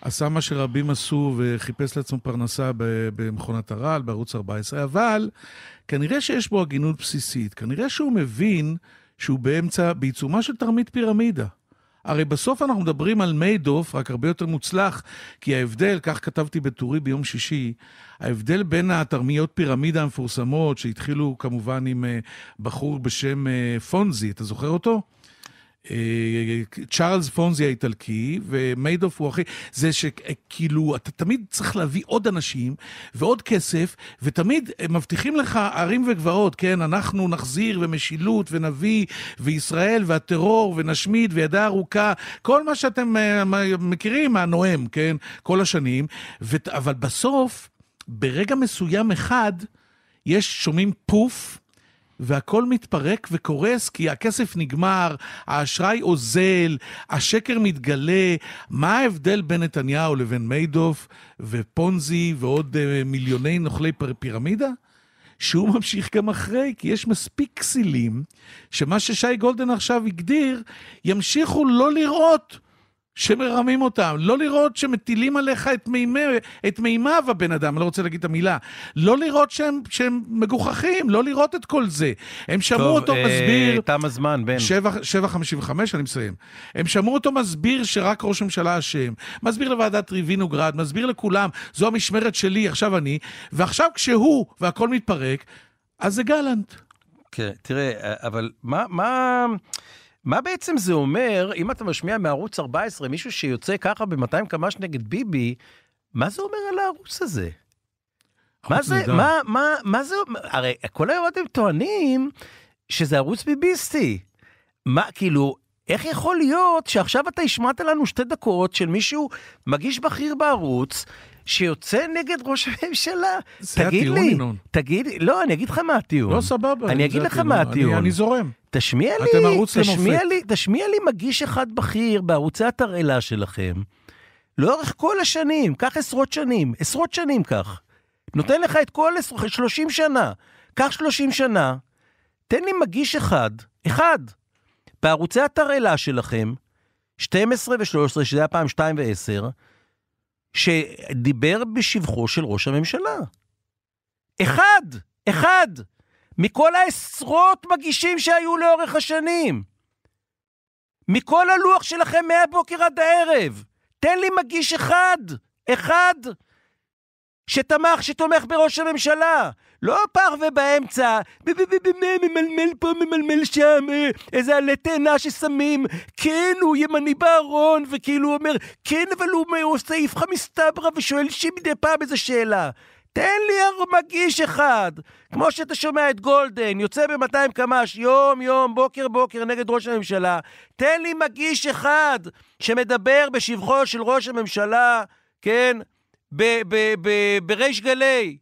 עשה מה שרבים עשו וחיפש לעצמו פרנסה במכונת הרעל, בערוץ 14, אבל כנראה שיש בו הגינות בסיסית. כנראה שהוא מבין שהוא באמצע, בעיצומה של תרמית פירמידה. הרי בסוף אנחנו מדברים על מיידוף, רק הרבה יותר מוצלח, כי ההבדל, כך כתבתי בטורי ביום שישי, ההבדל בין התרמיות פירמידה המפורסמות, שהתחילו כמובן עם אה, בחור בשם אה, פונזי, אתה זוכר אותו? אה, צ'ארלס פונזי האיטלקי, ומיידוף הוא הכי... זה שכאילו, אתה תמיד צריך להביא עוד אנשים ועוד כסף, ותמיד מבטיחים לך ערים וגבעות, כן? אנחנו נחזיר ומשילות ונביא, וישראל והטרור ונשמיד וידה ארוכה, כל מה שאתם אה, מכירים מהנואם, כן? כל השנים. ו... אבל בסוף, ברגע מסוים אחד, יש, שומעים פוף, והכל מתפרק וקורס כי הכסף נגמר, האשראי אוזל, השקר מתגלה. מה ההבדל בין נתניהו לבין מיידוף ופונזי ועוד uh, מיליוני נוכלי פר- פירמידה? שהוא ממשיך גם אחרי, כי יש מספיק כסילים שמה ששי גולדן עכשיו הגדיר, ימשיכו לא לראות. שמרמים אותם, לא לראות שמטילים עליך את, מימי, את מימיו הבן אדם, אני לא רוצה להגיד את המילה, לא לראות שהם, שהם מגוחכים, לא לראות את כל זה. הם שמעו טוב, אותו אה, מסביר... טוב, תם הזמן, בן. 7.55, אני מסיים. הם שמעו אותו מסביר שרק ראש הממשלה אשם, מסביר לוועדת ריבינוגרד, מסביר לכולם, זו המשמרת שלי, עכשיו אני, ועכשיו כשהוא והכל מתפרק, אז זה גלנט. כן, תראה, אבל מה... מה... מה בעצם זה אומר, אם אתה משמיע מערוץ 14 מישהו שיוצא ככה ב-200 קמ"ש נגד ביבי, מה זה אומר על הערוץ הזה? מה זה, מה, מה, מה זה, הרי כל היום אתם טוענים שזה ערוץ ביביסטי. מה, כאילו, איך יכול להיות שעכשיו אתה השמעת לנו שתי דקות של מישהו מגיש בכיר בערוץ, שיוצא נגד ראש הממשלה. זה תגיד הטיעון, לי, ינון. תגיד, לי, לא, אני אגיד לך מה הטיעון. לא, סבבה. אני אגיד לך הטיעון. מה הטיעון. אני, אני זורם. תשמיע לי, אתם ערוץ תשמיע למופת. לי, תשמיע לי מגיש אחד בכיר בערוצי התרעלה שלכם, לאורך כל השנים, קח עשרות שנים, עשרות שנים קח. נותן לך את כל עשרות, 30 שנה, קח 30 שנה, תן לי מגיש אחד, אחד, בערוצי התרעלה שלכם, 12 ו-13, שזה היה פעם 2 ו-10, שדיבר בשבחו של ראש הממשלה. אחד, אחד, מכל העשרות מגישים שהיו לאורך השנים. מכל הלוח שלכם מהבוקר עד הערב. תן לי מגיש אחד, אחד, שתמך, שתומך בראש הממשלה. לא פרווה באמצע, ממלמל פה, ממלמל שם, אה, איזה עלה תאנה ששמים, כן, הוא ימני בארון, וכאילו הוא אומר, כן, אבל הוא עושה איפכא מסתברא ושואל שמדי פעם איזה שאלה. תן לי מגיש אחד. כמו שאתה שומע את גולדן, יוצא ב-200 קמ"ש יום-יום, בוקר-בוקר נגד ראש הממשלה, תן לי מגיש אחד שמדבר בשבחו של ראש הממשלה, כן, בריש גלי,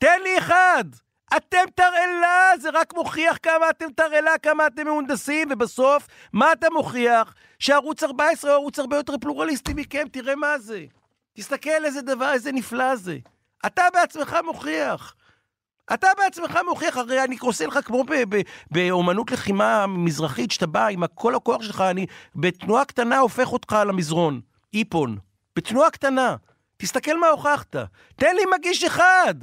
תן לי אחד. אתם תרעלה, זה רק מוכיח כמה אתם תרעלה, כמה אתם מהונדסים, ובסוף, מה אתה מוכיח? שערוץ 14 הוא ערוץ הרבה יותר פלורליסטי מכם, תראה מה זה. תסתכל איזה דבר, איזה נפלא זה. אתה בעצמך מוכיח. אתה בעצמך מוכיח, הרי אני עושה לך כמו ב- ב- באומנות לחימה מזרחית, שאתה בא עם כל הכוח שלך, אני בתנועה קטנה הופך אותך על המזרון, איפון. בתנועה קטנה. תסתכל מה הוכחת. תן לי מגיש אחד.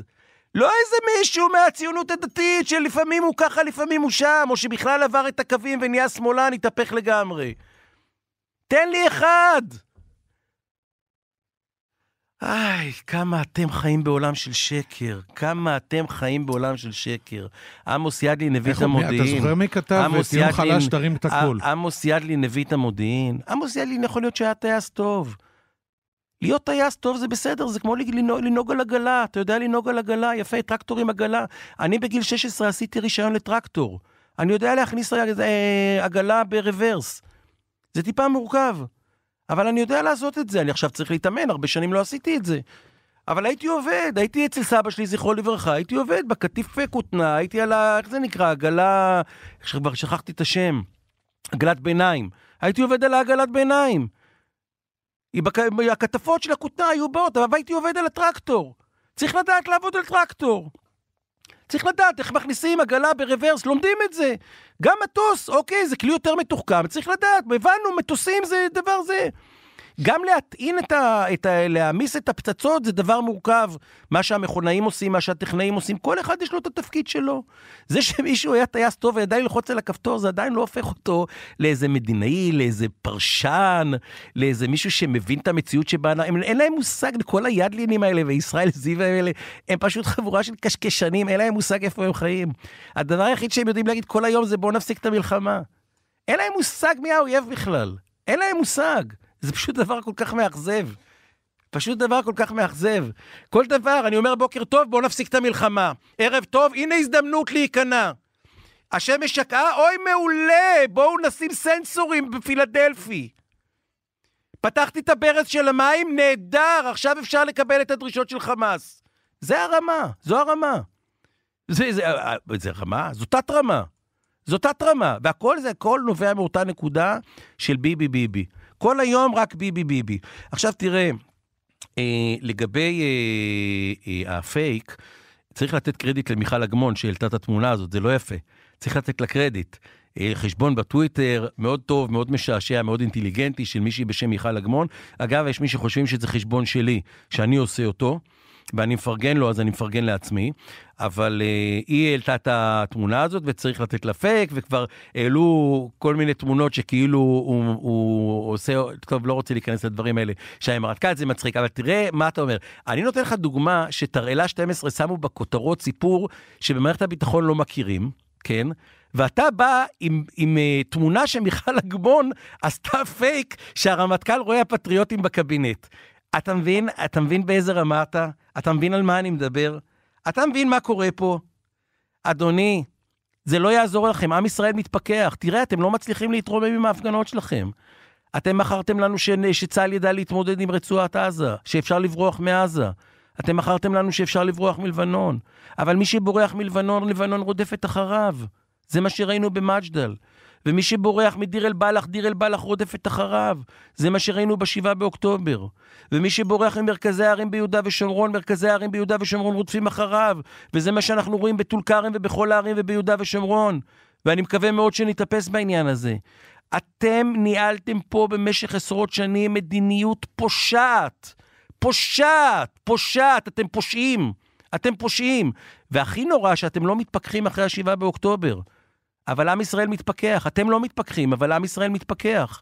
לא איזה מישהו מהציונות הדתית שלפעמים הוא ככה, לפעמים הוא שם, או שבכלל עבר את הקווים ונהיה שמאלן, התהפך לגמרי. תן לי אחד! איי, כמה אתם חיים בעולם של שקר. כמה אתם חיים בעולם של שקר. עמוס ידלין הביא את המודיעין. אתה זוכר מי כתב? טיעון חלש תרים את הכול. עמוס ידלין הביא את המודיעין. עמוס ידלין יכול להיות שהיה טייס טוב. להיות טייס טוב זה בסדר, זה כמו לנהוג, לנהוג על עגלה, אתה יודע לנהוג על עגלה, יפה, טרקטור עם עגלה. אני בגיל 16 עשיתי רישיון לטרקטור. אני יודע להכניס אה, עגלה ברוורס. זה טיפה מורכב, אבל אני יודע לעשות את זה. אני עכשיו צריך להתאמן, הרבה שנים לא עשיתי את זה. אבל הייתי עובד, הייתי אצל סבא שלי, זכרו לברכה, הייתי עובד בקטיף כותנה, הייתי על ה... איך זה נקרא? עגלה... כבר שכחתי את השם. עגלת ביניים. הייתי עובד על העגלת ביניים. בק... הכתפות של הכותנה היו באות, אבל הייתי עובד על הטרקטור. צריך לדעת לעבוד על טרקטור. צריך לדעת איך מכניסים עגלה ברוורס, לומדים את זה. גם מטוס, אוקיי, זה כלי יותר מתוחכם, צריך לדעת, הבנו, מטוסים זה דבר זה. גם להטעין את ה... את ה... להעמיס את הפצצות זה דבר מורכב. מה שהמכונאים עושים, מה שהטכנאים עושים, כל אחד יש לו את התפקיד שלו. זה שמישהו היה טייס טוב וידע ללחוץ על הכפתור, זה עדיין לא הופך אותו לאיזה מדינאי, לאיזה פרשן, לאיזה מישהו שמבין את המציאות שבה... הם... אין להם מושג, כל הידלינים האלה וישראל זיו האלה, הם פשוט חבורה של קשקשנים, אין להם מושג איפה הם חיים. הדבר היחיד שהם יודעים להגיד כל היום זה בואו נפסיק את המלחמה. אין להם מושג מי האויב בכלל. אין להם מושג. זה פשוט דבר כל כך מאכזב. פשוט דבר כל כך מאכזב. כל דבר, אני אומר בוקר טוב, בואו נפסיק את המלחמה. ערב טוב, הנה הזדמנות להיכנע. השמש שקעה, אוי מעולה, בואו נשים סנסורים בפילדלפי. פתחתי את הברז של המים, נהדר, עכשיו אפשר לקבל את הדרישות של חמאס. זה הרמה, זו הרמה. זה, זה, אה, אה, זה רמה? זו תת-רמה. זו תת-רמה, והכל זה, הכל נובע מאותה נקודה של ביבי ביבי. כל היום רק ביבי ביבי. עכשיו תראה, אה, לגבי אה, אה, הפייק, צריך לתת קרדיט למיכל אגמון שהעלתה את התמונה הזאת, זה לא יפה. צריך לתת לה קרדיט. אה, חשבון בטוויטר, מאוד טוב, מאוד משעשע, מאוד אינטליגנטי, של מישהי בשם מיכל אגמון. אגב, יש מי שחושבים שזה חשבון שלי, שאני עושה אותו. ואני מפרגן לו, אז אני מפרגן לעצמי. אבל אה, היא העלתה את התמונה הזאת, וצריך לתת לה פייק, וכבר העלו כל מיני תמונות שכאילו הוא, הוא עושה, טוב, לא רוצה להיכנס לדברים האלה, שהאמרת כת זה מצחיק, אבל תראה מה אתה אומר. אני נותן לך דוגמה שתרעלה 12 שמו בכותרות סיפור שבמערכת הביטחון לא מכירים, כן? ואתה בא עם, עם uh, תמונה שמיכל אגמון עשתה פייק שהרמטכ"ל רואה הפטריוטים בקבינט. אתה מבין? אתה מבין באיזה רמה אתה? אתה מבין על מה אני מדבר? אתה מבין מה קורה פה? אדוני, זה לא יעזור לכם, עם ישראל מתפכח. תראה, אתם לא מצליחים להתרומם עם ההפגנות שלכם. אתם מכרתם לנו ש... שצה"ל ידע להתמודד עם רצועת עזה, שאפשר לברוח מעזה. אתם מכרתם לנו שאפשר לברוח מלבנון. אבל מי שבורח מלבנון, לבנון רודפת אחריו. זה מה שראינו במג'דל. ומי שבורח מדיר אל-בלח, דיר אל-בלח רודפת אחריו. זה מה שראינו ב-7 באוקטובר. ומי שבורח ממרכזי הערים ביהודה ושומרון, מרכזי הערים ביהודה ושומרון רודפים אחריו. וזה מה שאנחנו רואים בטול כרם ובכל הערים וביהודה ושומרון. ואני מקווה מאוד שנתאפס בעניין הזה. אתם ניהלתם פה במשך עשרות שנים מדיניות פושעת. פושעת, פושעת, אתם פושעים. אתם פושעים. והכי נורא שאתם לא מתפכחים אחרי השבעה באוקטובר. אבל עם ישראל מתפכח. אתם לא מתפכחים, אבל עם ישראל מתפכח.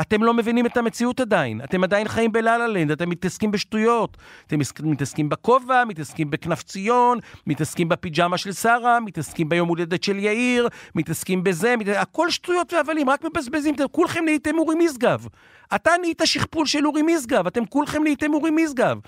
אתם לא מבינים את המציאות עדיין. אתם עדיין חיים בלה-לה-לנד, אתם מתעסקים בשטויות. אתם מתעסקים בכובע, מתעסקים בכנף ציון, מתעסקים בפיג'מה של שרה, מתעסקים ביום הולדת של יאיר, מתעסקים בזה, מת... הכל שטויות והבלים, רק מבזבזים. אתם כולכם נהייתם אורי משגב. אתה נהיית שכפול של אורי משגב, אתם כולכם נהייתם אורי משגב.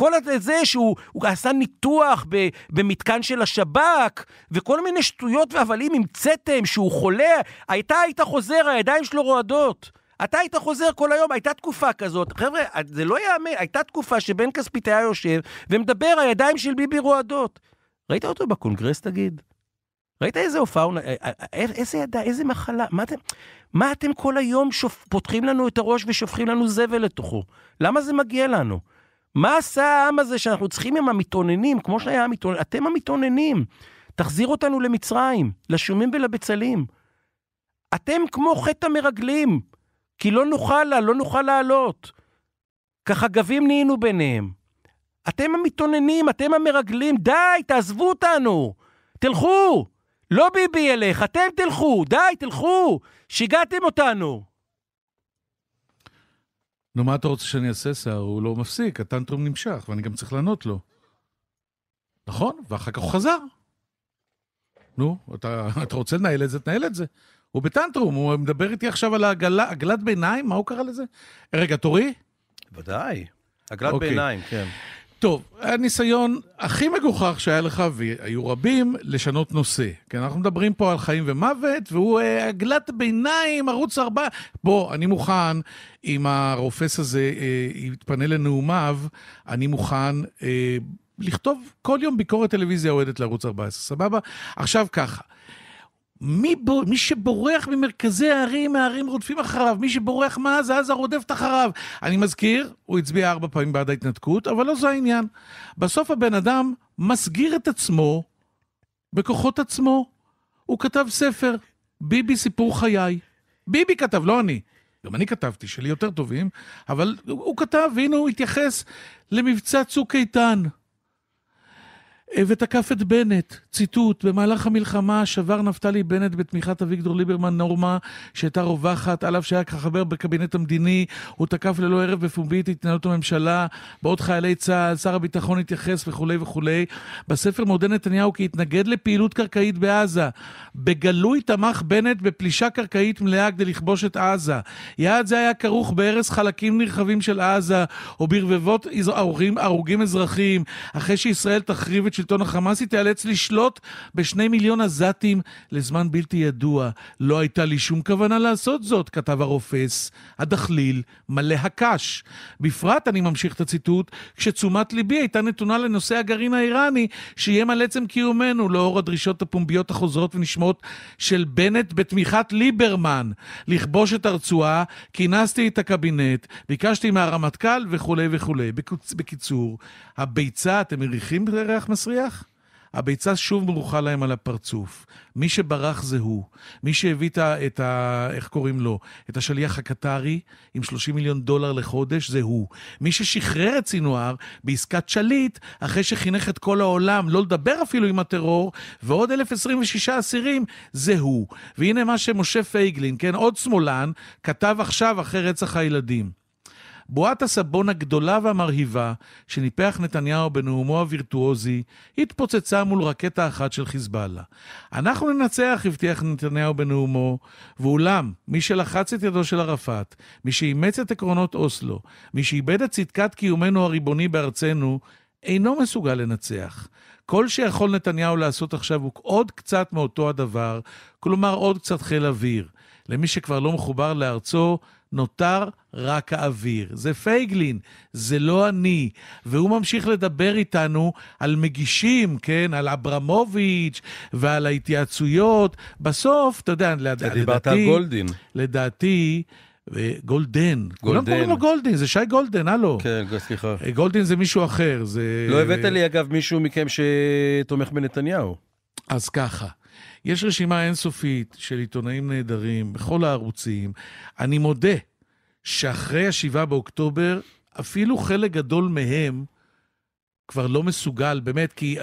כל זה שהוא עשה ניתוח ב, במתקן של השב"כ, וכל מיני שטויות והבלים המצאתם שהוא חולה, הייתה, היית חוזר, הידיים שלו רועדות. אתה היית חוזר כל היום, הייתה תקופה כזאת. חבר'ה, זה לא ייאמן, הייתה תקופה שבן כספית היה יושב ומדבר, הידיים של ביבי רועדות. ראית אותו בקונגרס, תגיד? ראית איזה הופעה, אה, אה, אה, איזה ידע, איזה מחלה, מה אתם, מה אתם כל היום שופ, פותחים לנו את הראש ושופכים לנו זבל לתוכו? למה זה מגיע לנו? מה עשה העם הזה שאנחנו צריכים עם המתאוננים, כמו שהיה המתאוננים, אתם המתאוננים. תחזיר אותנו למצרים, לשומים ולבצלים. אתם כמו חטא המרגלים, כי לא נוכל לה, לא נוכל לעלות. כחגבים נהיינו ביניהם. אתם המתאוננים, אתם המרגלים, די, תעזבו אותנו, תלכו. לא ביבי ילך, אתם תלכו, די, תלכו, שיגעתם אותנו. נו, מה אתה רוצה שאני אעשה, שיער? הוא לא מפסיק, הטנטרום נמשך, ואני גם צריך לענות לו. נכון, ואחר כך הוא חזר. נו, אתה, אתה רוצה לנהל את זה, תנהל את זה. הוא בטנטרום, הוא מדבר איתי עכשיו על העגלה, עגלת ביניים, מה הוא קרא לזה? רגע, תורי? ודאי, עגלת אוקיי. ביניים, כן. טוב, הניסיון הכי מגוחך שהיה לך, והיו רבים, לשנות נושא. כי כן, אנחנו מדברים פה על חיים ומוות, והוא אה, עגלת ביניים, ערוץ 4. בוא, אני מוכן, אם הרופס הזה אה, יתפנה לנאומיו, אני מוכן אה, לכתוב כל יום ביקורת טלוויזיה אוהדת לערוץ 14, סבבה? עכשיו ככה. מי, בו, מי שבורח ממרכזי הערים, הערים רודפים אחריו, מי שבורח מעזה, עזה רודפת אחריו. אני מזכיר, הוא הצביע ארבע פעמים בעד ההתנתקות, אבל לא זה העניין. בסוף הבן אדם מסגיר את עצמו בכוחות עצמו. הוא כתב ספר, ביבי סיפור חיי. ביבי כתב, לא אני. גם אני כתבתי, שלי יותר טובים, אבל הוא כתב, והנה הוא התייחס למבצע צוק איתן. אה, ותקף את בנט, ציטוט, במהלך המלחמה שבר נפתלי בנט בתמיכת אביגדור ליברמן נורמה שהייתה רווחת, על אף שהיה חבר בקבינט המדיני, הוא תקף ללא ערב בפומבי את התנהלות הממשלה, בעוד חיילי צה"ל, שר הביטחון התייחס וכולי וכולי. בספר מודה נתניהו כי התנגד לפעילות קרקעית בעזה. בגלוי תמך בנט בפלישה קרקעית מלאה כדי לכבוש את עזה. יעד זה היה כרוך בהרס חלקים נרחבים של עזה, או ברבבות הרוגים אזרחים, אחרי שישראל תחריב את שלטון החמאסי תיאלץ לשלוט בשני מיליון עזתים לזמן בלתי ידוע. לא הייתה לי שום כוונה לעשות זאת, כתב הרופס, הדחליל, מלא הקש. בפרט, אני ממשיך את הציטוט, כשתשומת ליבי הייתה נתונה לנושא הגרעין האיראני, שאיים על עצם קיומנו, לאור הדרישות הפומביות החוזרות ונשמעות של בנט בתמיכת ליברמן לכבוש את הרצועה, כינסתי את הקבינט, ביקשתי מהרמטכ"ל וכולי וכולי. בקיצור, הביצה, אתם מריחים ריח מסריח? מסריח, הביצה שוב ברוכה להם על הפרצוף. מי שברח זה הוא. מי שהביא את ה... את ה איך קוראים לו? את השליח הקטרי עם 30 מיליון דולר לחודש זה הוא. מי ששחרר את סינואר בעסקת שליט, אחרי שחינך את כל העולם לא לדבר אפילו עם הטרור, ועוד 1,026 אסירים, זה הוא. והנה מה שמשה פייגלין, כן, עוד שמאלן, כתב עכשיו אחרי רצח הילדים. בועת הסבון הגדולה והמרהיבה שניפח נתניהו בנאומו הווירטואוזי, התפוצצה מול רקטה אחת של חיזבאללה. אנחנו ננצח, הבטיח נתניהו בנאומו, ואולם, מי שלחץ את ידו של ערפאת, מי שאימץ את עקרונות אוסלו, מי שאיבד את צדקת קיומנו הריבוני בארצנו, אינו מסוגל לנצח. כל שיכול נתניהו לעשות עכשיו הוא עוד קצת מאותו הדבר, כלומר עוד קצת חיל אוויר. למי שכבר לא מחובר לארצו, נותר רק האוויר. זה פייגלין, זה לא אני. והוא ממשיך לדבר איתנו על מגישים, כן? על אברמוביץ' ועל ההתייעצויות. בסוף, אתה יודע, לדעתי... אתה דיברת על גולדין. לדעתי... אה, גולדן. כולם קוראים לו גולדן, זה שי גולדן, הלו. כן, סליחה. אה, גולדן זה מישהו אחר, זה... לא הבאת לי, אגב, מישהו מכם שתומך בנתניהו. אז ככה, יש רשימה אינסופית של עיתונאים נהדרים בכל הערוצים. אני מודה שאחרי ה-7 באוקטובר, אפילו חלק גדול מהם כבר לא מסוגל, באמת, כי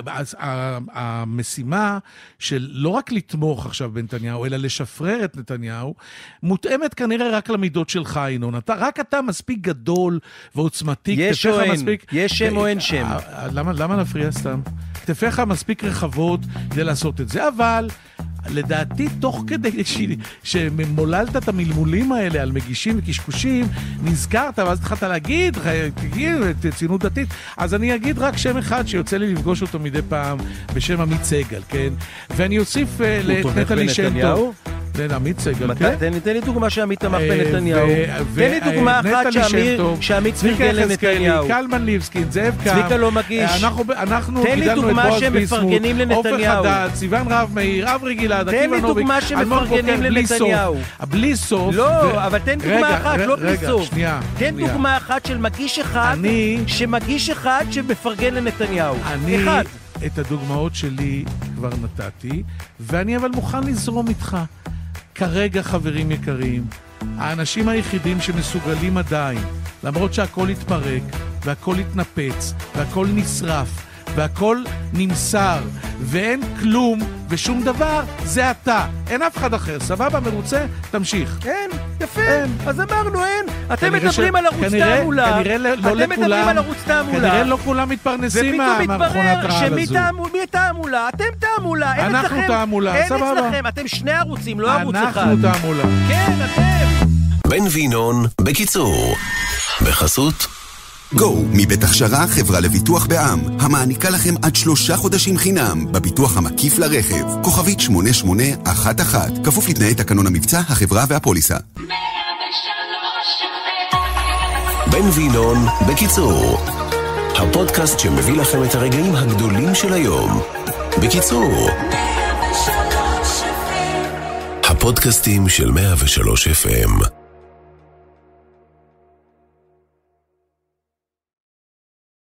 המשימה של לא רק לתמוך עכשיו בנתניהו, אלא לשפרר את נתניהו, מותאמת כנראה רק למידות שלך, ינון. אתה, רק אתה מספיק גדול ועוצמתי. יש או אין? מספיק... יש שם או אין אה, שם? אה, למה להפריע סתם? כתפיך מספיק רחבות כדי לעשות את זה, אבל לדעתי, תוך כדי ש... שמוללת את המלמולים האלה על מגישים וקשקושים, נזכרת, ואז התחלת להגיד, תגיד, ציונות דתית. אז אני אגיד רק שם אחד שיוצא לי לפגוש אותו מדי פעם, בשם עמית סגל, כן? ואני אוסיף אה, לנטלי שם טוב. הוא תומך בנתניהו? כן, עמית סגל, כן. תן לי דוגמה שעמית תמך אה, בנתניהו. תן לי דוגמה אחת שעמית פרגן לנתניהו. קלמן ליבסקין, זאב קם. צביקה לא מגיש. אה, אנחנו גידלנו את בועז ביסמוט, עופר חדד, סיוון רהב מאיר, אברי גלעד, עקיבא נוביק. תן לי דוגמה שמפרגנים לנתניהו. בלי סוף. לא, אבל תן דוגמה אחת, לא בלי סוף. תן דוגמה אחת של מגיש אחד, שמגיש אחד שמפרגן לנתניהו. אחד. את הדוגמאות שלי כבר נתתי, ואני אבל מוכן לזרום איתך. כרגע, חברים יקרים, האנשים היחידים שמסוגלים עדיין, למרות שהכל התפרק, והכל התנפץ, והכל נשרף, והכל נמסר, ואין כלום ושום דבר, זה אתה. אין אף אחד אחר. סבבה, מרוצה? תמשיך. אין, יפה. אין. אז אמרנו, אין. אתם מדברים ש... על ערוץ תעמולה. כנראה לא לכולם... אתם מדברים על ערוץ תעמולה. כנראה לא כולם מתפרנסים מהמכונת רעל הזו. ופתאום מתברר שמי תעמולה? אתם תעמולה. אנחנו תעמולה, סבבה. אין אצלכם, אתם שני ערוצים, לא ערוץ אחד. אנחנו תעמולה. כן, אתם. בן וינון, בקיצור, בחסות גו, מבית הכשרה חברה לביטוח בע"מ, המעניקה לכם עד שלושה חודשים חינם בביטוח המקיף לרכב. כוכבית 8811, כפוף לתנאי תקנון המבצע, החברה והפוליסה. בן וינון, בקיצור, הפודקאסט שמביא לכם את הרגעים הגדולים של היום. בקיצור, הפודקאסטים של 103 FM.